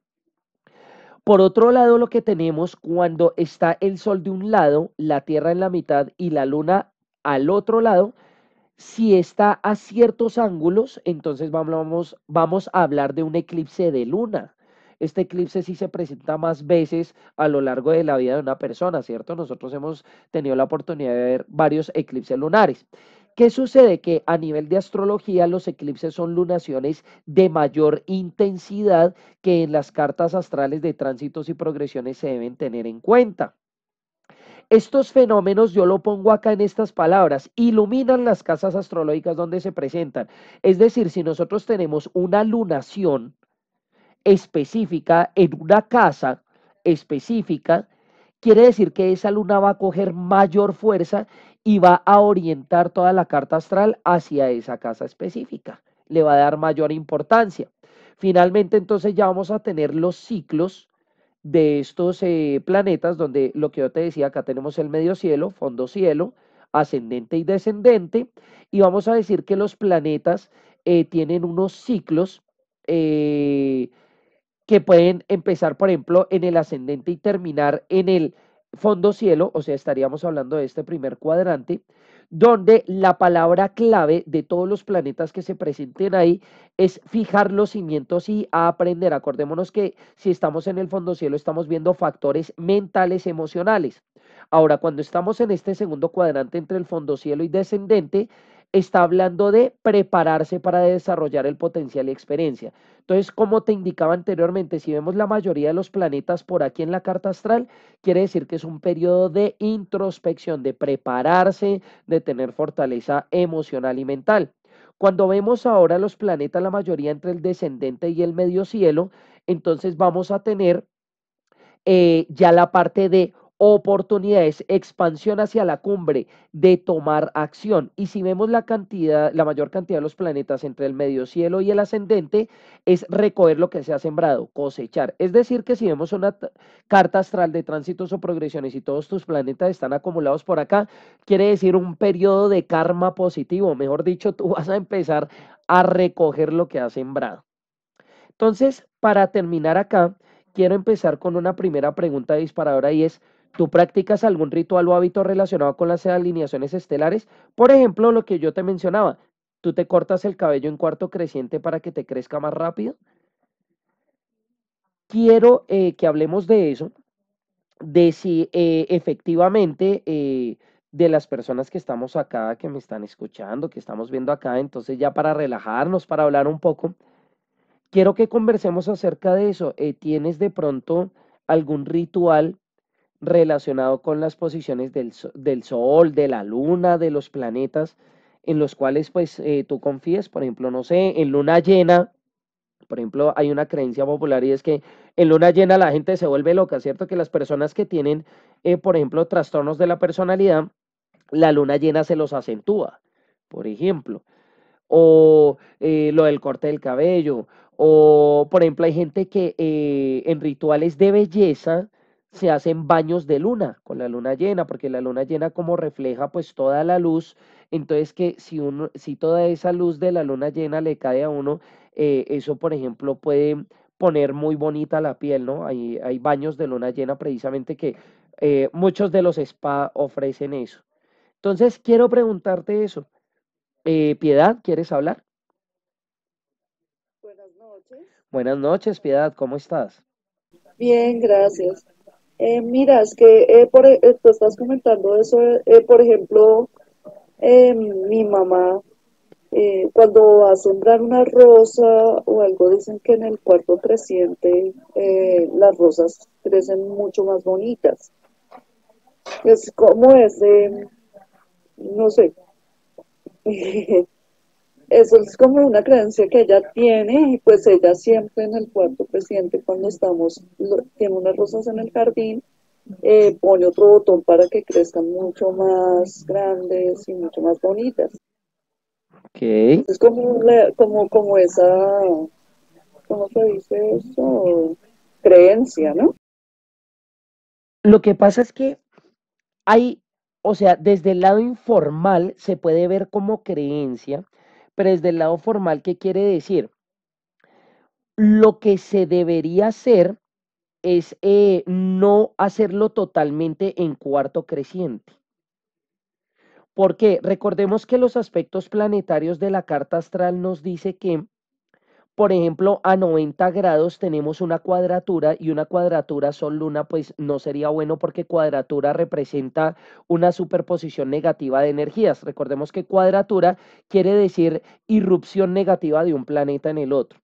Por otro lado, lo que tenemos cuando está el sol de un lado, la Tierra en la mitad y la Luna al otro lado, si está a ciertos ángulos, entonces vamos, a hablar de un eclipse de luna. Este eclipse sí se presenta más veces a lo largo de la vida de una persona, ¿cierto? Nosotros hemos tenido la oportunidad de ver varios eclipses lunares. ¿Qué sucede? Que a nivel de astrología los eclipses son lunaciones de mayor intensidad que en las cartas astrales de tránsitos y progresiones se deben tener en cuenta. Estos fenómenos yo lo pongo acá en estas palabras, iluminan las casas astrológicas donde se presentan. Es decir, si nosotros tenemos una lunación específica en una casa específica, quiere decir que esa luna va a coger mayor fuerza y va a orientar toda la carta astral hacia esa casa específica. Le va a dar mayor importancia. Finalmente, entonces ya vamos a tener los ciclos de estos eh, planetas, donde lo que yo te decía, acá tenemos el medio cielo, fondo cielo, ascendente y descendente, y vamos a decir que los planetas eh, tienen unos ciclos eh, que pueden empezar, por ejemplo, en el ascendente y terminar en el fondo cielo, o sea, estaríamos hablando de este primer cuadrante, donde la palabra clave de todos los planetas que se presenten ahí es fijar los cimientos y aprender. Acordémonos que si estamos en el fondo cielo estamos viendo factores mentales, emocionales. Ahora, cuando estamos en este segundo cuadrante entre el fondo cielo y descendente, está hablando de prepararse para desarrollar el potencial y experiencia. Entonces, como te indicaba anteriormente, si vemos la mayoría de los planetas por aquí en la carta astral, quiere decir que es un periodo de introspección, de prepararse, de tener fortaleza emocional y mental. Cuando vemos ahora los planetas, la mayoría entre el descendente y el medio cielo, entonces vamos a tener eh, ya la parte de oportunidades, expansión hacia la cumbre, de tomar acción. Y si vemos la cantidad, la mayor cantidad de los planetas entre el medio cielo y el ascendente, es recoger lo que se ha sembrado, cosechar. Es decir, que si vemos una carta astral de tránsitos o progresiones y todos tus planetas están acumulados por acá, quiere decir un periodo de karma positivo. Mejor dicho, tú vas a empezar a recoger lo que has sembrado. Entonces, para terminar acá, quiero empezar con una primera pregunta disparadora y es, tú practicas algún ritual o hábito relacionado con las alineaciones estelares, por ejemplo, lo que yo te mencionaba, tú te cortas el cabello en cuarto creciente para que te crezca más rápido. Quiero eh, que hablemos de eso, de si eh, efectivamente eh, de las personas que estamos acá, que me están escuchando, que estamos viendo acá, entonces ya para relajarnos, para hablar un poco, quiero que conversemos acerca de eso. ¿Tienes de pronto algún ritual relacionado con las posiciones del, Sol, de la Luna, de los planetas, en los cuales pues eh, tú confíes, por ejemplo, no sé, en luna llena, por ejemplo, hay una creencia popular y es que en luna llena la gente se vuelve loca, ¿cierto? Que las personas que tienen, eh, por ejemplo, trastornos de la personalidad, la luna llena se los acentúa, por ejemplo. O eh, lo del corte del cabello. O, por ejemplo, hay gente que en rituales de belleza se hacen baños de luna con la luna llena, porque la luna llena como refleja pues toda la luz, entonces que si, uno, si toda esa luz de la luna llena le cae a uno, eh, eso por ejemplo puede poner muy bonita la piel, ¿no? Hay, hay baños de luna llena precisamente que eh, muchos de los spa ofrecen eso. Entonces quiero preguntarte eso. Eh, Piedad, ¿quieres hablar? Buenas noches. Buenas noches, Piedad, ¿cómo estás? Bien, gracias. Eh, mira, es que eh, por, e, eh, estás comentando eso, eh, por ejemplo, mi mamá, cuando va una rosa o algo, dicen que en el cuarto creciente las rosas crecen mucho más bonitas. Es como ese, no sé, eso es como una creencia que ella tiene y pues ella siempre en el cuarto presidente cuando estamos, tiene unas rosas en el jardín, eh, pone otro botón para que crezcan mucho más grandes y mucho más bonitas. Okay. Es como, como, como esa, ¿cómo se dice eso? Creencia, ¿no? Lo que pasa es que hay, o sea, desde el lado informal se puede ver como creencia, pero desde el lado formal, ¿qué quiere decir? Lo que se debería hacer es eh, no hacerlo totalmente en cuarto creciente. Porque recordemos que los aspectos planetarios de la carta astral nos dice que por ejemplo, a 90 grados tenemos una cuadratura y una cuadratura sol-luna, pues no sería bueno porque cuadratura representa una superposición negativa de energías. Recordemos que cuadratura quiere decir irrupción negativa de un planeta en el otro.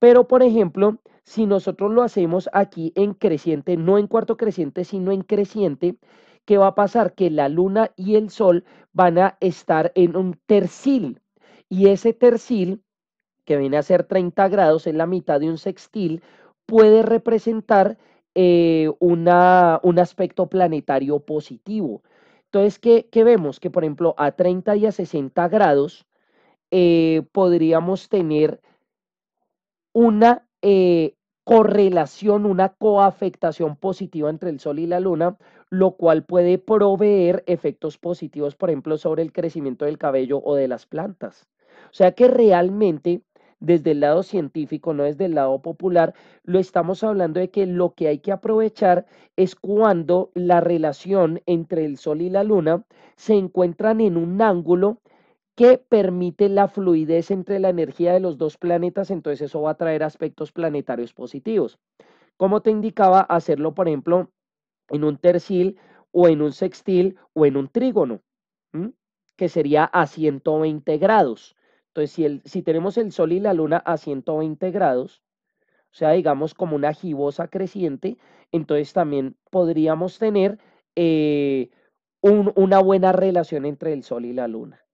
Pero, por ejemplo, si nosotros lo hacemos aquí en creciente, no en cuarto creciente, sino en creciente, ¿qué va a pasar? Que la luna y el sol van a estar en un tercil. Y ese tercil que viene a ser 30 grados, es la mitad de un sextil, puede representar eh, un aspecto planetario positivo. Entonces, ¿qué, vemos? Que, por ejemplo, a 30 y a 60 grados eh, podríamos tener una eh, correlación, una coafectación positiva entre el Sol y la Luna, lo cual puede proveer efectos positivos, por ejemplo, sobre el crecimiento del cabello o de las plantas. O sea que realmente desde el lado científico, no desde el lado popular, lo estamos hablando de que lo que hay que aprovechar es cuando la relación entre el Sol y la Luna se encuentran en un ángulo que permite la fluidez entre la energía de los dos planetas, entonces eso va a traer aspectos planetarios positivos. Como te indicaba, hacerlo, por ejemplo, en un tercil o en un sextil o en un trígono, que sería a 120 grados. Entonces, si, el, si tenemos el Sol y la Luna a 120 grados, o sea, digamos como una gibosa creciente, entonces también podríamos tener eh, una buena relación entre el Sol y la Luna.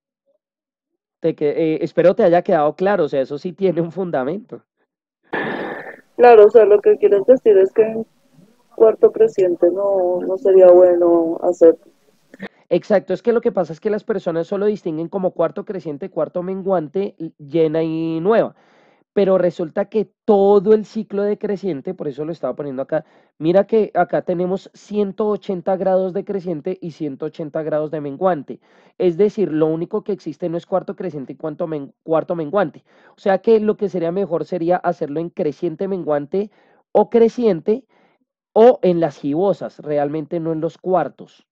Te, eh, espero te haya quedado claro, o sea, eso sí tiene un fundamento. Claro, o sea, lo que quieres decir es que cuarto creciente no, no sería bueno hacer Exacto, es que lo que pasa es que las personas solo distinguen como cuarto creciente, cuarto menguante, llena y nueva. Pero resulta que todo el ciclo de creciente, por eso lo estaba poniendo acá, mira que acá tenemos 180 grados de creciente y 180 grados de menguante. Es decir, lo único que existe no es cuarto creciente y cuarto, cuarto menguante. O sea que lo que sería mejor sería hacerlo en creciente menguante o creciente o en las gibosas, realmente no en los cuartos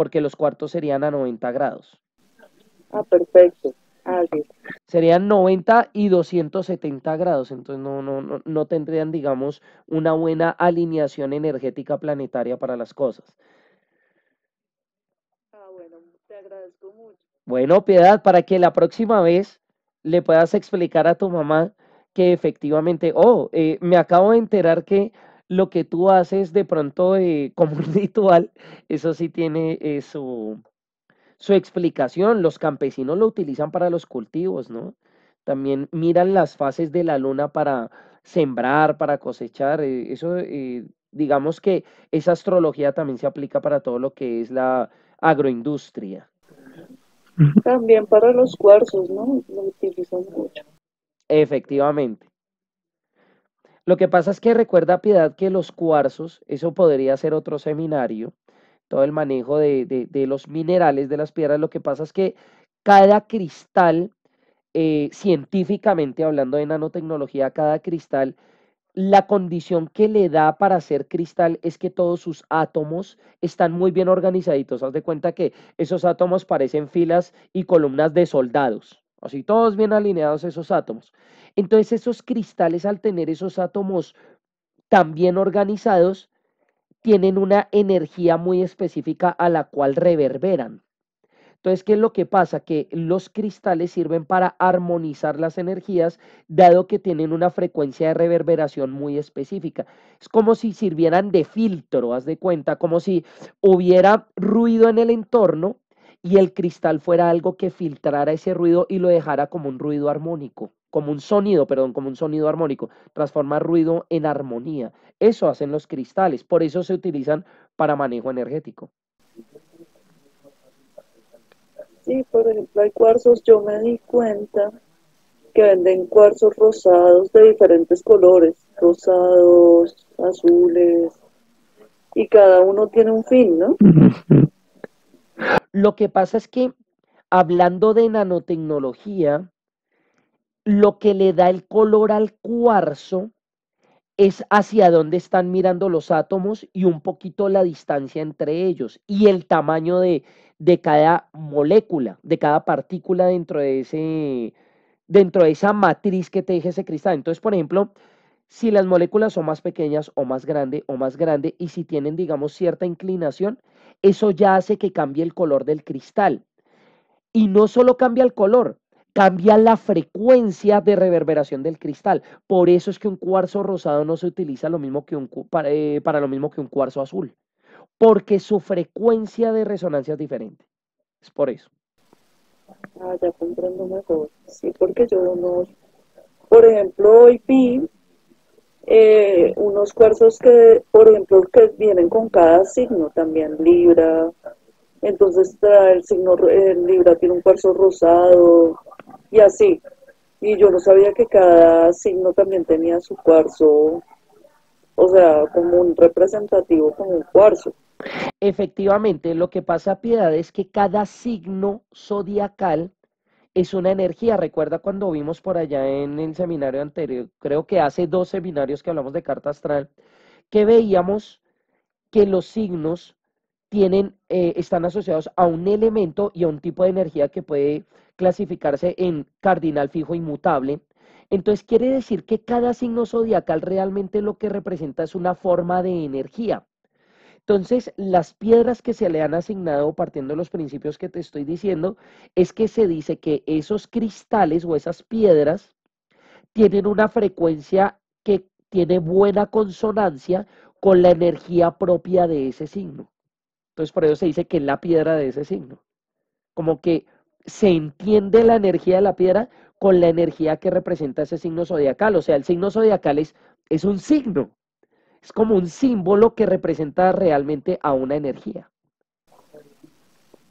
porque los cuartos serían a 90 grados. Ah, perfecto. Serían 90 y 270 grados, entonces no, no, no, tendrían, digamos, una buena alineación energética planetaria para las cosas. Ah, bueno, te agradezco mucho. Bueno, Piedad, para que la próxima vez le puedas explicar a tu mamá que efectivamente, oh, eh, me acabo de enterar que lo que tú haces de pronto como un ritual, eso sí tiene eh, su, explicación. Los campesinos lo utilizan para los cultivos, ¿no? También miran las fases de la luna para sembrar, para cosechar. Eh, eso, eh, digamos que esa astrología también se aplica para todo lo que es la agroindustria. También para los cuarzos, ¿no? Lo utilizan mucho. Efectivamente. Lo que pasa es que recuerda Piedad que los cuarzos, eso podría ser otro seminario, todo el manejo de, los minerales de las piedras, lo que pasa es que cada cristal, eh, científicamente hablando de nanotecnología, cada cristal, la condición que le da para ser cristal es que todos sus átomos están muy bien organizaditos. Haz de cuenta que esos átomos parecen filas y columnas de soldados así todos bien alineados esos átomos. Entonces esos cristales al tener esos átomos tan bien organizados, tienen una energía muy específica a la cual reverberan. Entonces, ¿qué es lo que pasa? Que los cristales sirven para armonizar las energías, dado que tienen una frecuencia de reverberación muy específica. Es como si sirvieran de filtro, haz de cuenta, como si hubiera ruido en el entorno, y el cristal fuera algo que filtrara ese ruido y lo dejara como un ruido armónico, como un sonido, perdón, como un sonido armónico, transformar ruido en armonía. Eso hacen los cristales, por eso se utilizan para manejo energético. Sí, por ejemplo, hay cuarzos, yo me di cuenta que venden cuarzos rosados de diferentes colores, rosados, azules, y cada uno tiene un fin, ¿no? Lo que pasa es que hablando de nanotecnología, lo que le da el color al cuarzo es hacia dónde están mirando los átomos y un poquito la distancia entre ellos y el tamaño de, cada molécula, de cada partícula dentro de, ese, dentro de esa matriz que te dije, ese cristal. Entonces, por ejemplo, si las moléculas son más pequeñas o más grande o más grande y si tienen, digamos, cierta inclinación, eso ya hace que cambie el color del cristal. Y no solo cambia el color, cambia la frecuencia de reverberación del cristal. Por eso es que un cuarzo rosado no se utiliza lo mismo que un, eh, para, lo mismo que un cuarzo azul, porque su frecuencia de resonancia es diferente. Es por eso. Ah, ya comprendo mejor. Sí, porque yo no. Por ejemplo, hoy vi eh, unos cuarzos que, por ejemplo, que vienen con cada signo, también Libra. Entonces el signo eh, Libra tiene un cuarzo rosado y así. Y yo no sabía que cada signo también tenía su cuarzo, o sea, como un representativo, como un cuarzo. Efectivamente, lo que pasa, Piedad, es que cada signo zodiacal es una energía. Recuerda cuando vimos por allá en el seminario anterior, creo que hace dos seminarios que hablamos de carta astral, que veíamos que los signos tienen, eh, están asociados a un elemento y a un tipo de energía que puede clasificarse en cardinal fijo inmutable. Entonces quiere decir que cada signo zodiacal realmente lo que representa es una forma de energía. Entonces, las piedras que se le han asignado partiendo de los principios que te estoy diciendo, es que se dice que esos cristales o esas piedras tienen una frecuencia que tiene buena consonancia con la energía propia de ese signo. Entonces, por eso se dice que es la piedra de ese signo. Como que se entiende la energía de la piedra con la energía que representa ese signo zodiacal. O sea, el signo zodiacal es, es un signo, es como un símbolo que representa realmente a una energía.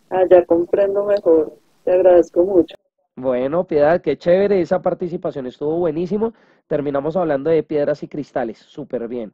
Ah, ya comprendo mejor. Te agradezco mucho. Bueno, Piedad, qué chévere. Esa participación estuvo buenísimo. Terminamos hablando de piedras y cristales. Súper bien.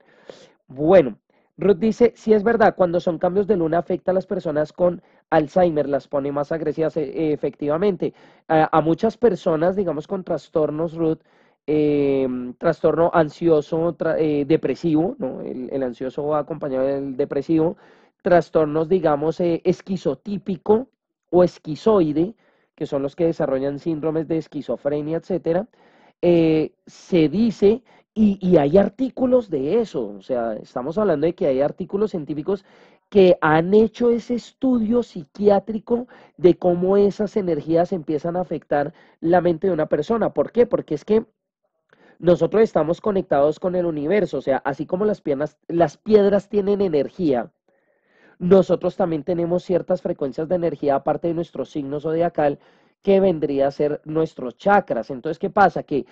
Bueno, Ruth dice, sí es verdad, cuando son cambios de luna afecta a las personas con Alzheimer, las pone más agresivas, e-, efectivamente. A, a muchas personas, digamos, con trastornos, Ruth, Em, trastorno ansioso, eh, depresivo, ¿no? el, ansioso va acompañado del depresivo, trastornos, digamos, eh, esquizotípico o esquizoide, que son los que desarrollan síndromes de esquizofrenia, etcétera, eh, se dice, y, y hay artículos de eso, o sea, estamos hablando de que hay artículos científicos que han hecho ese estudio psiquiátrico de cómo esas energías empiezan a afectar la mente de una persona. ¿Por qué? Porque es que nosotros estamos conectados con el universo, o sea, así como las, las piedras tienen energía, nosotros también tenemos ciertas frecuencias de energía aparte de nuestro signo zodiacal que vendría a ser nuestros chakras. Entonces, ¿qué pasa? Que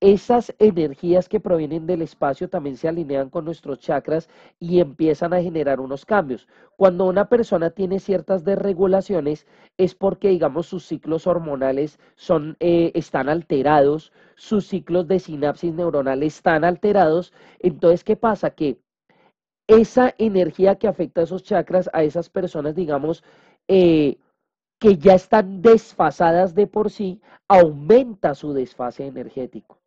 esas energías que provienen del espacio también se alinean con nuestros chakras y empiezan a generar unos cambios. Cuando una persona tiene ciertas desregulaciones es porque, digamos, sus ciclos hormonales son, eh, están alterados, sus ciclos de sinapsis neuronal están alterados. Entonces, ¿qué pasa? Que esa energía que afecta a esos chakras, a esas personas, digamos, eh, que ya están desfasadas de por sí, aumenta su desfase energético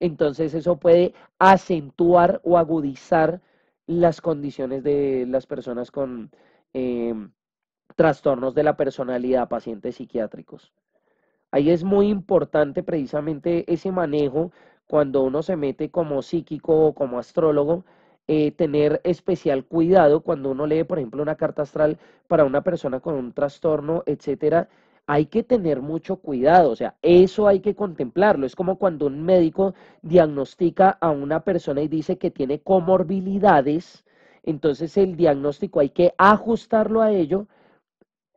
entonces eso puede acentuar o agudizar las condiciones de las personas con eh, trastornos de la personalidad, pacientes psiquiátricos. Ahí es muy importante precisamente ese manejo cuando uno se mete como psíquico o como astrólogo, eh, tener especial cuidado cuando uno lee, por ejemplo, una carta astral para una persona con un trastorno, etcétera, hay que tener mucho cuidado, o sea, eso hay que contemplarlo. Es como cuando un médico diagnostica a una persona y dice que tiene comorbilidades, entonces el diagnóstico hay que ajustarlo a ello.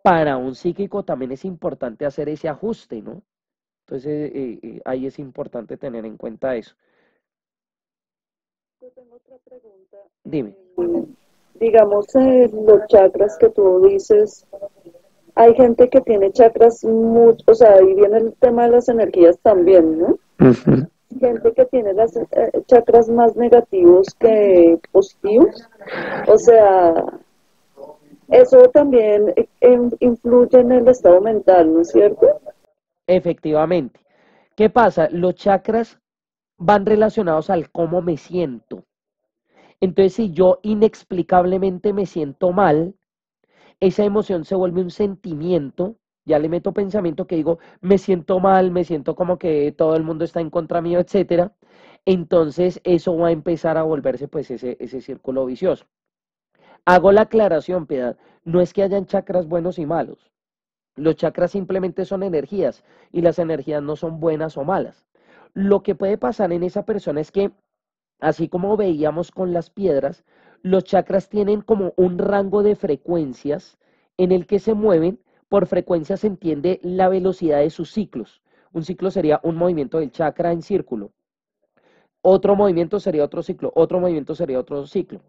Para un psíquico también es importante hacer ese ajuste, ¿no? Entonces eh, eh, eh, ahí es importante tener en cuenta eso. Yo tengo otra pregunta. Dime. Digamos, los chakras que tú dices, hay gente que tiene chakras mucho, o sea, ahí viene el tema de las energías también, ¿no? Gente que tiene las eh, chakras más negativos que positivos, o sea, eso también eh, influye en el estado mental, ¿no es cierto? Efectivamente. ¿Qué pasa? Los chakras van relacionados al cómo me siento. Entonces, si yo inexplicablemente me siento mal, esa emoción se vuelve un sentimiento, ya le meto pensamiento que digo, me siento mal, me siento como que todo el mundo está en contra mío, etcétera. Entonces eso va a empezar a volverse pues ese, ese círculo vicioso. Hago la aclaración, Piedad, no es que hayan chakras buenos y malos. Los chakras simplemente son energías y las energías no son buenas o malas. Lo que puede pasar en esa persona es que, así como veíamos con las piedras, los chakras tienen como un rango de frecuencias en el que se mueven. Por frecuencia se entiende la velocidad de sus ciclos. Un ciclo sería un movimiento del chakra en círculo. Otro movimiento sería otro ciclo. Otro movimiento sería otro ciclo.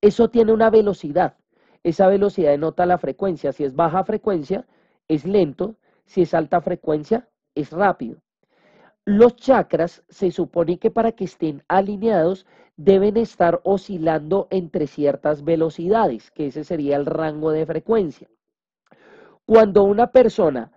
Eso tiene una velocidad. Esa velocidad denota la frecuencia. Si es baja frecuencia, es lento. Si es alta frecuencia, es rápido. Los chakras se supone que para que estén alineados deben estar oscilando entre ciertas velocidades, que ese sería el rango de frecuencia. Cuando una persona,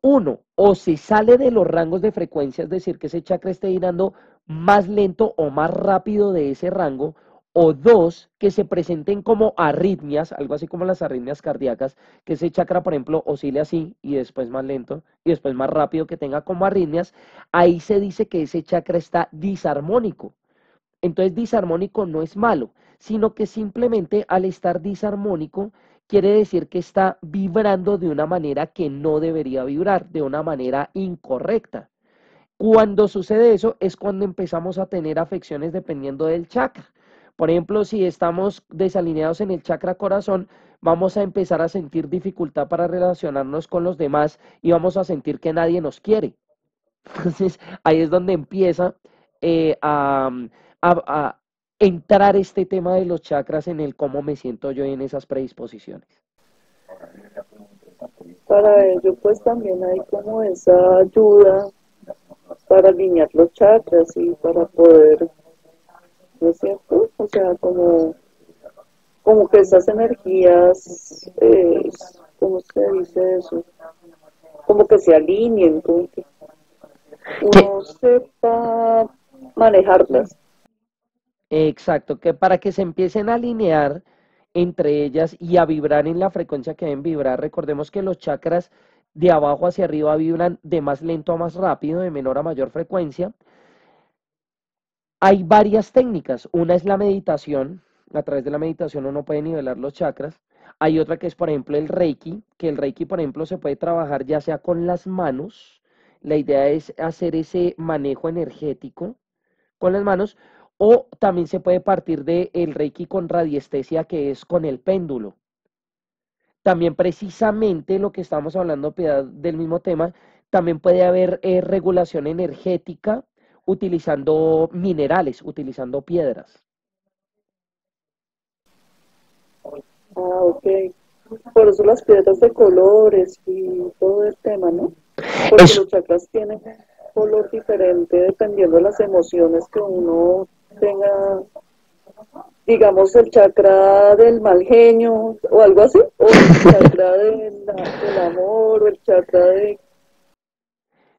uno, o se sale de los rangos de frecuencia, es decir, que ese chakra esté girando más lento o más rápido de ese rango, o dos que se presenten como arritmias, algo así como las arritmias cardíacas, que ese chakra, por ejemplo, oscile así y después más lento y después más rápido que tenga como arritmias, ahí se dice que ese chakra está disarmónico. Entonces, disarmónico no es malo, sino que simplemente al estar disarmónico quiere decir que está vibrando de una manera que no debería vibrar, de una manera incorrecta. Cuando sucede eso es cuando empezamos a tener afecciones dependiendo del chakra por ejemplo, si estamos desalineados en el chakra corazón, vamos a empezar a sentir dificultad para relacionarnos con los demás y vamos a sentir que nadie nos quiere. Entonces, ahí es donde empieza eh, mm, a, a entrar este tema de los chakras en el cómo me siento yo en esas predisposiciones. Para ello, pues también hay como esa ayuda para alinear los chakras y para poder es cierto? O sea, como, como que esas energías, eh, ¿cómo se dice eso? Como que se alineen, como que uno sepa manejarlas. Exacto, que para que se empiecen a alinear entre ellas y a vibrar en la frecuencia que deben vibrar, recordemos que los chakras de abajo hacia arriba vibran de más lento a más rápido, de menor a mayor frecuencia. Hay varias técnicas. Una es la meditación. A través de la meditación uno puede nivelar los chakras. Hay otra que es, por ejemplo, el Reiki, que el Reiki, por ejemplo, se puede trabajar ya sea con las manos. La idea es hacer ese manejo energético con las manos. O también se puede partir del el Reiki con radiestesia, que es con el péndulo. También precisamente lo que estamos hablando, del mismo tema, también puede haber eh, regulación energética utilizando minerales, utilizando piedras. Ah, ok. Por eso las piedras de colores y todo el tema, ¿no? Porque los chakras tienen color diferente dependiendo de las emociones que uno tenga, digamos, el chakra del mal genio o algo así, o el chakra del amor, o el chakra de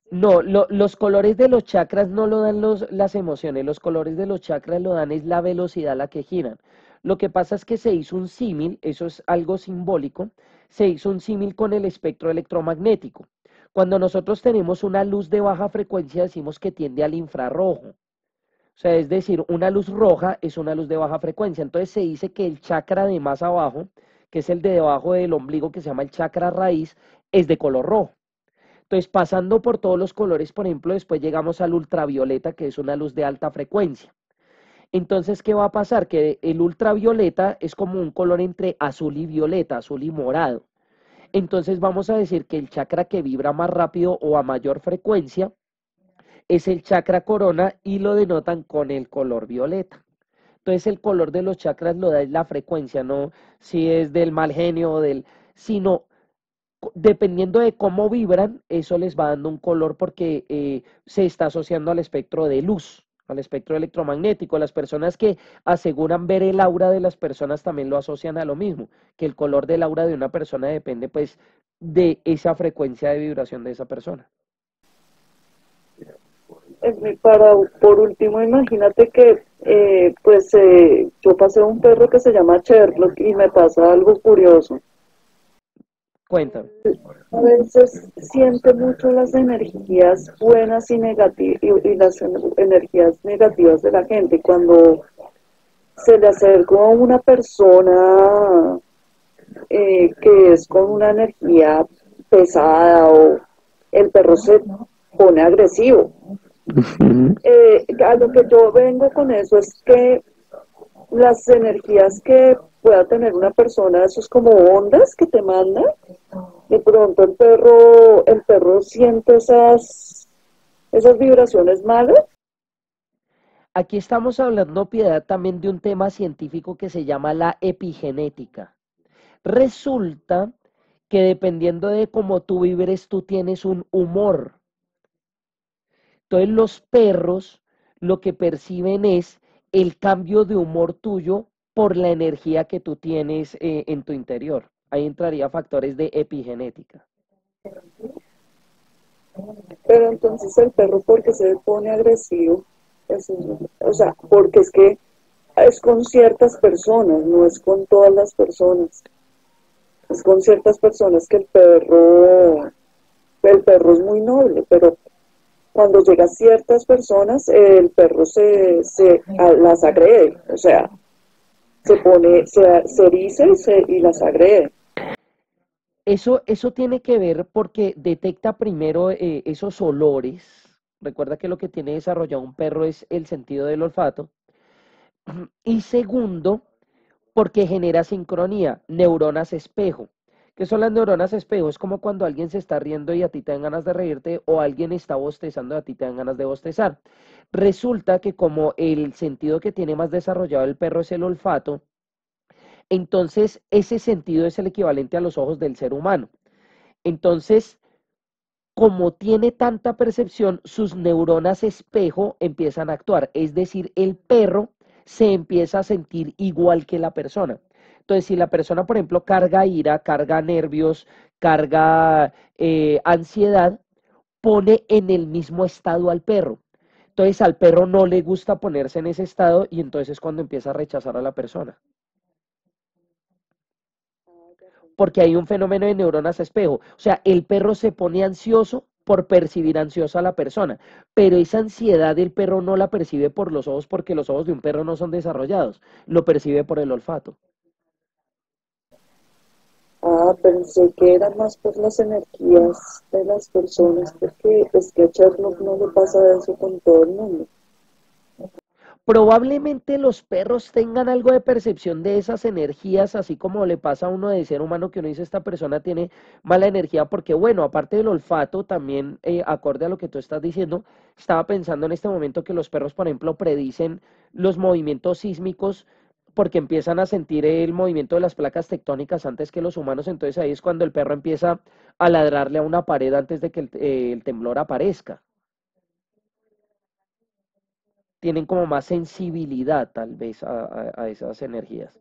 no, los colores de los chakras no lo dan las emociones, los colores de los chakras lo dan es la velocidad a la que giran. Lo que pasa es que se hizo un símil, eso es algo simbólico, se hizo un símil con el espectro electromagnético. Cuando nosotros tenemos una luz de baja frecuencia decimos que tiende al infrarrojo. O sea, es decir, una luz roja es una luz de baja frecuencia. Entonces se dice que el chakra de más abajo, que es el de debajo del ombligo que se llama el chakra raíz, es de color rojo. Entonces, pues, pasando por todos los colores, por ejemplo, después llegamos al ultravioleta, que es una luz de alta frecuencia. Entonces, ¿qué va a pasar? Que el ultravioleta es como un color entre azul y violeta, azul y morado. Entonces, vamos a decir que el chakra que vibra más rápido o a mayor frecuencia es el chakra corona y lo denotan con el color violeta. Entonces, el color de los chakras lo da la frecuencia, no si es del mal genio o del, sino dependiendo de cómo vibran, eso les va dando un color porque eh, se está asociando al espectro de luz, al espectro electromagnético. Las personas que aseguran ver el aura de las personas también lo asocian a lo mismo, que el color del aura de una persona depende pues de esa frecuencia de vibración de esa persona. Eh, eh, para, por último, imagínate que pues yo pasé un perro que se llama Sherlock y me pasa algo curioso. Cuéntame. A veces siente mucho las energías buenas y negativas y, las energías negativas de la gente. Cuando se le acercó a una persona eh, que es con una energía pesada o el perro se pone agresivo. Eh, a lo que yo vengo con eso es que las energías que pueda tener una persona, eso es como ondas que te manda. De pronto el perro, el perro siente esas, esas vibraciones malas. Aquí estamos hablando, Piedad, también de un tema científico que se llama la epigenética. Resulta que dependiendo de cómo tú vibres, tú tienes un humor. Entonces los perros lo que perciben es el cambio de humor tuyo por la energía que tú tienes eh, en tu interior. Ahí entraría factores de epigenética. Pero entonces el perro ¿por qué se pone agresivo, o sea, porque es que es con ciertas personas, no es con todas las personas. Es con ciertas personas que el perro, el perro es muy noble, pero cuando llega a ciertas personas, el perro se, las agrede, o sea, se pone, se, se eriza y, las agrede. Eso, eso tiene que ver porque detecta primero eh, esos olores. Recuerda que lo que tiene desarrollado un perro es el sentido del olfato. Y segundo, porque genera sincronía, neuronas espejo. ¿Qué son las neuronas espejo? Es como cuando alguien se está riendo y a ti te dan ganas de reírte o alguien está bostezando y a ti te dan ganas de bostezar. Resulta que como el sentido que tiene más desarrollado el perro es el olfato, entonces ese sentido es el equivalente a los ojos del ser humano. Entonces, como tiene tanta percepción, sus neuronas espejo empiezan a actuar. Es decir, el perro se empieza a sentir igual que la persona. Entonces, si la persona, por ejemplo, carga ira, carga nervios, carga eh, ansiedad, pone en el mismo estado al perro. Entonces al perro no le gusta ponerse en ese estado y entonces es cuando empieza a rechazar a la persona. Porque hay un fenómeno de neuronas espejo. O sea, el perro se pone ansioso por percibir ansiosa a la persona, pero esa ansiedad del perro no la percibe por los ojos porque los ojos de un perro no son desarrollados, lo percibe por el olfato. Ah, pensé que era más por las energías de las personas, porque es pues, que a no le pasa eso con todo el mundo. Probablemente los perros tengan algo de percepción de esas energías, así como le pasa a uno de ser humano que uno dice esta persona tiene mala energía, porque bueno, aparte del olfato, también eh, acorde a lo que tú estás diciendo, estaba pensando en este momento que los perros, por ejemplo, predicen los movimientos sísmicos porque empiezan a sentir el movimiento de las placas tectónicas antes que los humanos, entonces ahí es cuando el perro empieza a ladrarle a una pared antes de que el, eh, temblor aparezca. Tienen como más sensibilidad tal vez a, esas energías.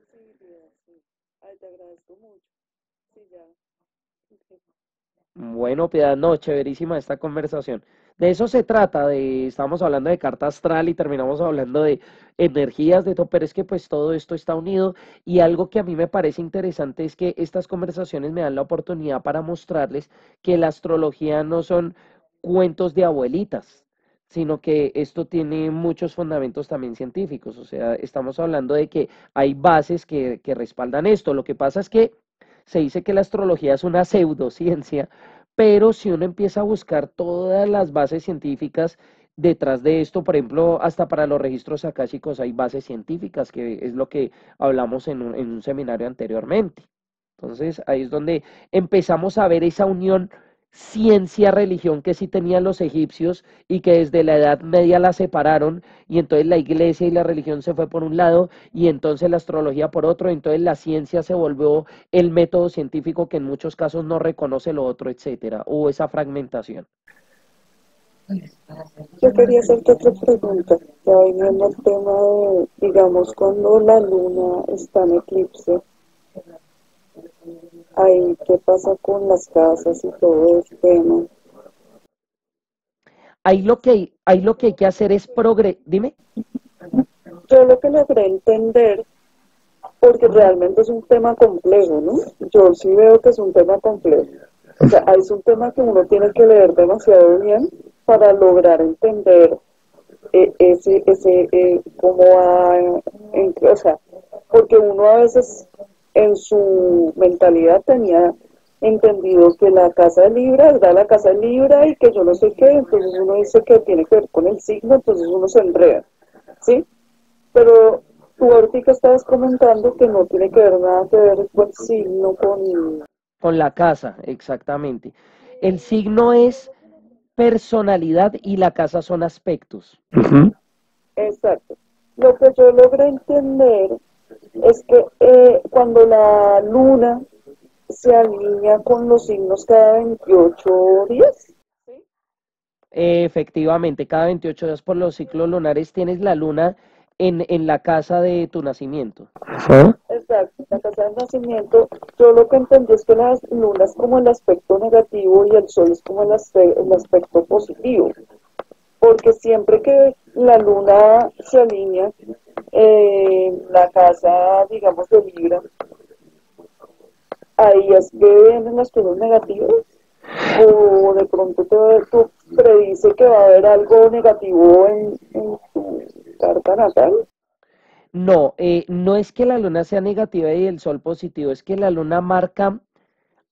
Bueno, Piedad, no, chéverísima esta conversación. De eso se trata, de, estamos hablando de carta astral y terminamos hablando de energías, de todo, pero es que pues todo esto está unido y algo que a mí me parece interesante es que estas conversaciones me dan la oportunidad para mostrarles que la astrología no son cuentos de abuelitas, sino que esto tiene muchos fundamentos también científicos, o sea, estamos hablando de que hay bases que respaldan esto. Lo que pasa es que se dice que la astrología es una pseudociencia, pero si uno empieza a buscar todas las bases científicas detrás de esto, por ejemplo, hasta para los registros akáshicos hay bases científicas, que es lo que hablamos en un, en un seminario anteriormente. Entonces, ahí es donde empezamos a ver esa unión ciencia religión que sí tenían los egipcios y que desde la Edad Media la separaron y entonces la iglesia y la religión se fue por un lado y entonces la astrología por otro, y entonces la ciencia se volvió el método científico que en muchos casos no reconoce lo otro, etcétera, o esa fragmentación. Yo quería hacerte otra pregunta, ya el tema de, digamos, cuando la luna está en eclipse, Ay, qué pasa con las casas y todo ese tema. Ahí lo que, hay lo que hay que hacer es progre... Dime. Yo lo que logré entender, porque realmente es un tema complejo, ¿no? Yo sí veo que es un tema complejo. O sea, es un tema que uno tiene que leer demasiado bien para lograr entender eh, ese, ese, eh, cómo va, o sea, porque uno a veces en su mentalidad tenía entendido que la casa de libra, da La casa de libra y que yo no sé qué, entonces uno dice que tiene que ver con el signo, entonces uno se enreda, ¿sí? Pero tú ahorita estabas comentando que no tiene que ver nada que ver con el signo, con... Con la casa, exactamente. El signo es personalidad y la casa son aspectos. Exacto. Lo que yo logré entender es que eh, cuando la luna se alinea con los signos cada 28 días. Efectivamente, cada 28 días por los ciclos lunares tienes la luna en, la casa de tu nacimiento. Exacto, la casa de nacimiento. Yo lo que entendí es que las lunas como el aspecto negativo y el sol es como el aspecto positivo porque siempre que la luna se alinea, eh, la casa, digamos, de Libra, ahí es que vienen las cosas negativas, o de pronto tú predice que va a haber algo negativo en, en tu carta natal. No, eh, no es que la luna sea negativa y el sol positivo, es que la luna marca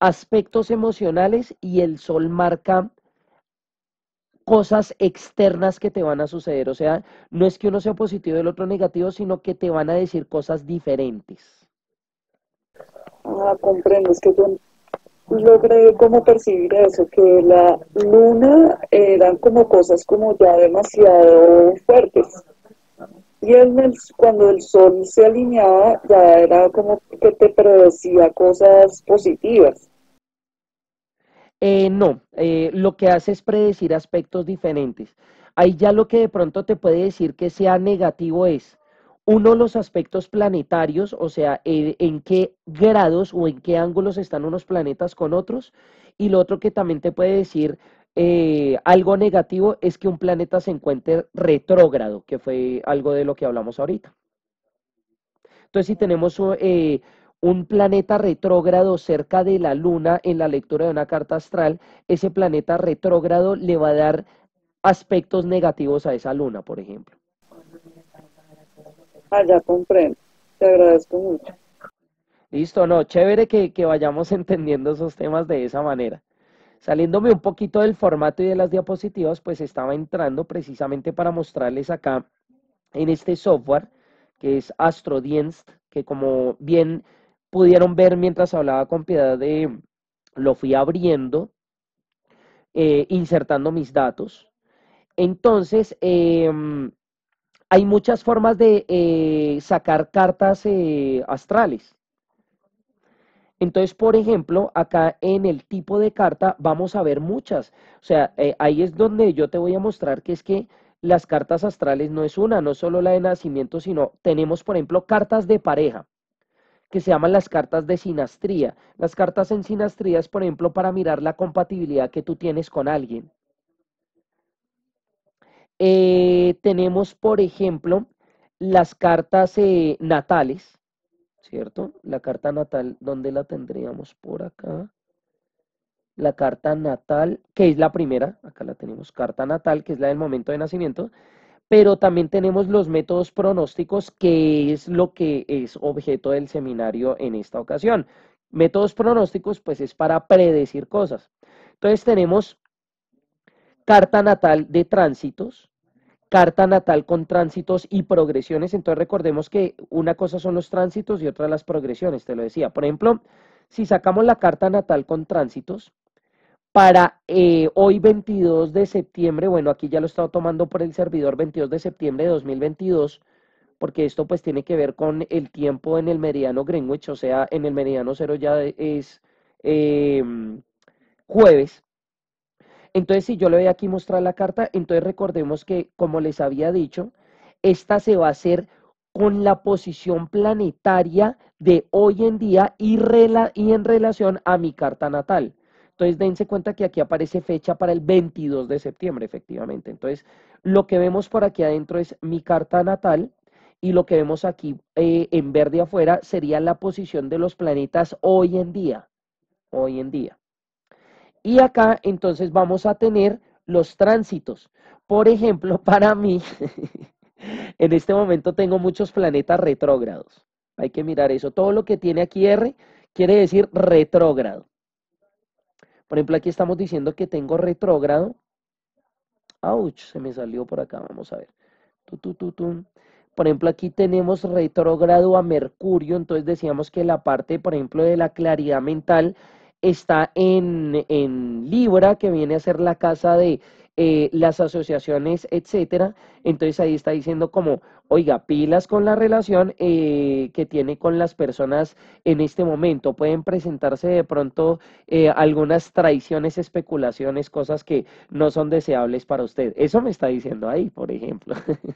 aspectos emocionales y el sol marca cosas externas que te van a suceder. O sea, no es que uno sea positivo y el otro negativo, sino que te van a decir cosas diferentes. Ah, comprendo, es que yo logré como percibir eso, que la luna eran como cosas como ya demasiado fuertes. Y cuando el sol se alineaba, ya era como que te predecía cosas positivas. Eh, no, eh, lo que hace es predecir aspectos diferentes. Ahí ya lo que de pronto te puede decir que sea negativo es, uno, los aspectos planetarios, o sea, en qué grados o en qué ángulos están unos planetas con otros. Y lo otro que también te puede decir eh, algo negativo es que un planeta se encuentre retrógrado, que fue algo de lo que hablamos ahorita. Entonces, si tenemos un planeta retrógrado cerca de la Luna en la lectura de una carta astral, ese planeta retrógrado le va a dar aspectos negativos a esa Luna, por ejemplo. Ah, ya comprendo. Te agradezco mucho. Listo, no, chévere que, que vayamos entendiendo esos temas de esa manera. Saliéndome un poquito del formato y de las diapositivas, pues estaba entrando precisamente para mostrarles acá en este software que es AstroDienst, que como bien pudieron ver mientras hablaba con Piedad de, lo fui abriendo, eh, insertando mis datos. Entonces, em, hay muchas formas de eh, sacar cartas eh, astrales. Entonces, por ejemplo, acá en el tipo de carta vamos a ver muchas. O sea, ahí es donde yo te voy a mostrar que es que las cartas astrales no es una, no solo la de nacimiento, sino tenemos, por ejemplo, cartas de pareja que se llaman las cartas de sinastría. Las cartas en sinastría es, por ejemplo, para mirar la compatibilidad que tú tienes con alguien. Eh, tenemos, por ejemplo, las cartas eh, natales, ¿cierto? La carta natal, ¿dónde la tendríamos? Por acá. La carta natal, que es la primera, acá la tenemos, carta natal, que es la del momento de nacimiento pero también tenemos los métodos pronósticos, que es lo que es objeto del seminario en esta ocasión. Métodos pronósticos, pues es para predecir cosas. Entonces tenemos carta natal de tránsitos, carta natal con tránsitos y progresiones. Entonces recordemos que una cosa son los tránsitos y otra las progresiones, te lo decía. Por ejemplo, si sacamos la carta natal con tránsitos, para eh, hoy 22 de septiembre, bueno, aquí ya lo he estado tomando por el servidor 22 de septiembre de 2022, porque esto pues tiene que ver con el tiempo en el meridiano Greenwich, o sea, en el meridiano cero ya es em, jueves. Entonces, si yo le voy aquí a mostrar la carta, entonces recordemos que, como les había dicho, esta se va a hacer con la posición planetaria de hoy en día y en relación a mi carta natal. Entonces, dense cuenta que aquí aparece fecha para el 22 de septiembre, efectivamente. Entonces, lo que vemos por aquí adentro es mi carta natal y lo que vemos aquí eh, en verde afuera sería la posición de los planetas hoy en día. Hoy en día. Y acá, entonces, vamos a tener los tránsitos. Por ejemplo, para mí, en este momento tengo muchos planetas retrógrados. Hay que mirar eso. Todo lo que tiene aquí R quiere decir retrógrado. Por ejemplo, aquí estamos diciendo que tengo retrógrado. ¡Auch! se me salió por acá, vamos a ver. por ejemplo, aquí tenemos retrógrado a Mercurio, entonces decíamos que la parte, por ejemplo, de la claridad mental está en, en Libra, que viene a ser la casa de eh, las asociaciones, etcétera. Entonces ahí está diciendo como, oiga, pilas con la relación eh, que tiene con las personas en este momento. Pueden presentarse de pronto eh, algunas traiciones, especulaciones, cosas que no son deseables para usted. Eso me está diciendo ahí, por ejemplo.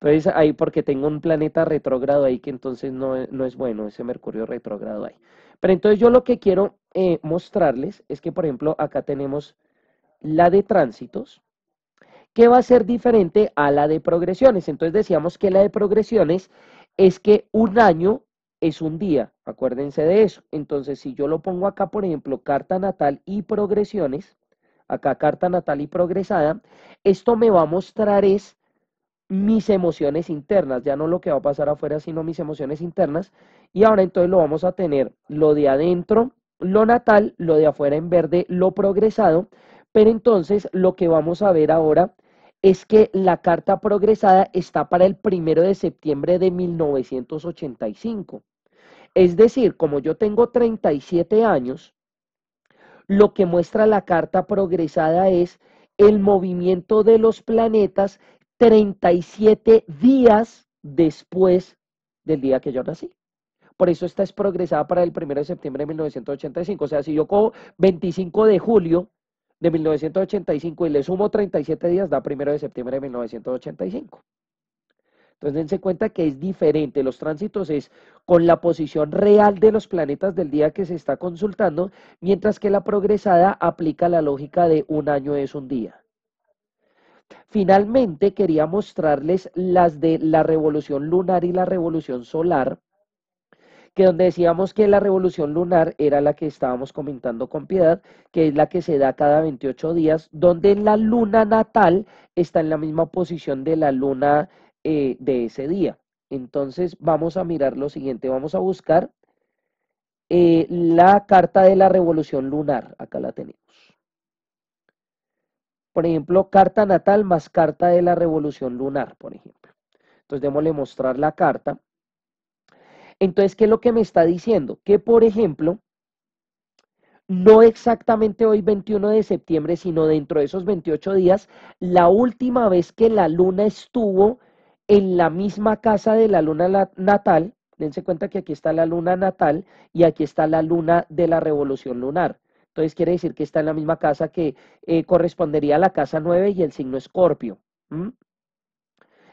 Entonces ahí porque tengo un planeta retrógrado ahí que entonces no, no es bueno, ese Mercurio retrógrado ahí. Pero entonces yo lo que quiero mostrarles es que, por ejemplo, acá tenemos la de tránsitos, que va a ser diferente a la de progresiones. Entonces decíamos que la de progresiones es que un año es un día, acuérdense de eso. Entonces, si yo lo pongo acá, por ejemplo, carta natal y progresiones, acá carta natal y progresada, esto me va a mostrar es mis emociones internas, ya no lo que va a pasar afuera, sino mis emociones internas. Y ahora entonces lo vamos a tener lo de adentro, lo natal, lo de afuera en verde, lo progresado, pero entonces lo que vamos a ver ahora es que la carta progresada está para el primero de septiembre de 1985. Es decir, como yo tengo 37 años, lo que muestra la carta progresada es el movimiento de los planetas 37 días después del día que yo nací. Por eso esta es progresada para el 1 de septiembre de 1985. O sea, si yo cojo 25 de julio de 1985 y le sumo 37 días, da primero de septiembre de 1985. Entonces dense cuenta que es diferente, los tránsitos es con la posición real de los planetas del día que se está consultando, mientras que la progresada aplica la lógica de un año es un día. Finalmente quería mostrarles las de la revolución lunar y la revolución solar, que donde decíamos que la revolución lunar era la que estábamos comentando con piedad, que es la que se da cada 28 días, donde la luna natal está en la misma posición de la luna eh, de ese día. Entonces vamos a mirar lo siguiente, vamos a buscar eh, la carta de la revolución lunar, acá la tenemos. Por ejemplo, carta natal más carta de la revolución lunar, por ejemplo. Entonces démosle mostrar la carta. Entonces, ¿qué es lo que me está diciendo? Que, por ejemplo, no exactamente hoy 21 de septiembre, sino dentro de esos 28 días, la última vez que la luna estuvo en la misma casa de la luna natal, dense cuenta que aquí está la luna natal y aquí está la luna de la revolución lunar. Entonces quiere decir que está en la misma casa que eh, correspondería a la casa 9 y el signo escorpio.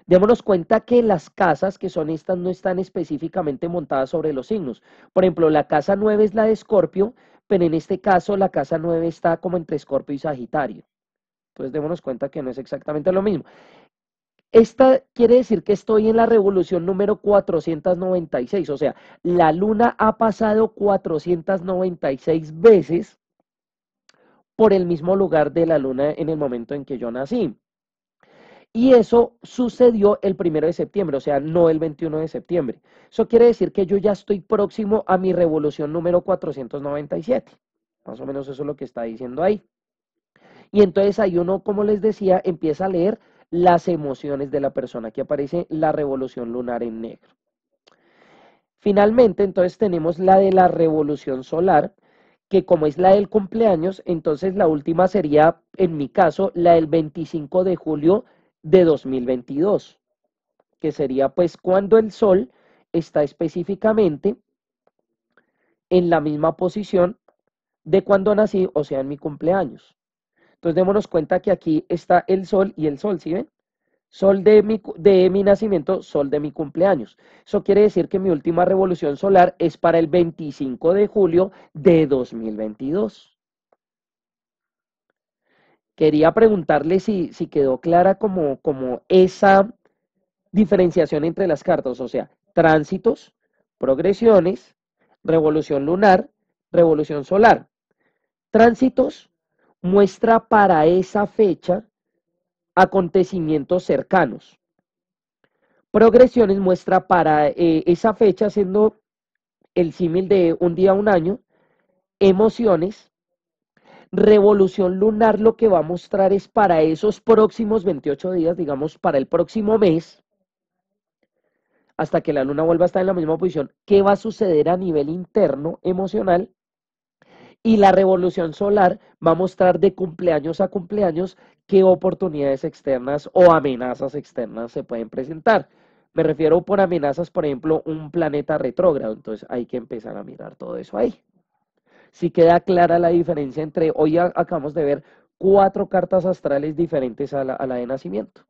Démonos cuenta que las casas que son estas no están específicamente montadas sobre los signos. Por ejemplo, la casa 9 es la de Escorpio, pero en este caso la casa 9 está como entre Escorpio y Sagitario. Entonces démonos cuenta que no es exactamente lo mismo. Esta quiere decir que estoy en la revolución número 496, o sea, la luna ha pasado 496 veces por el mismo lugar de la luna en el momento en que yo nací. Y eso sucedió el primero de septiembre, o sea, no el 21 de septiembre. Eso quiere decir que yo ya estoy próximo a mi revolución número 497. Más o menos eso es lo que está diciendo ahí. Y entonces ahí uno, como les decía, empieza a leer las emociones de la persona. que aparece la revolución lunar en negro. Finalmente, entonces tenemos la de la revolución solar, que como es la del cumpleaños, entonces la última sería, en mi caso, la del 25 de julio de 2022, que sería pues cuando el Sol está específicamente en la misma posición de cuando nací, o sea, en mi cumpleaños. Entonces démonos cuenta que aquí está el Sol y el Sol, ¿sí ven? Sol de mi, de mi nacimiento, sol de mi cumpleaños. Eso quiere decir que mi última revolución solar es para el 25 de julio de 2022. Quería preguntarle si, quedó clara como, esa diferenciación entre las cartas, o sea, tránsitos, progresiones, revolución lunar, revolución solar. Tránsitos muestra para esa fecha acontecimientos cercanos. Progresiones muestra para eh, esa fecha, siendo el símil de un día a un año, emociones Revolución Lunar lo que va a mostrar es para esos próximos 28 días, digamos, para el próximo mes, hasta que la luna vuelva a estar en la misma posición, qué va a suceder a nivel interno emocional. Y la revolución solar va a mostrar de cumpleaños a cumpleaños qué oportunidades externas o amenazas externas se pueden presentar. Me refiero por amenazas, por ejemplo, un planeta retrógrado. Entonces hay que empezar a mirar todo eso ahí si queda clara la diferencia entre hoy acabamos de ver cuatro cartas astrales diferentes a la, de nacimiento.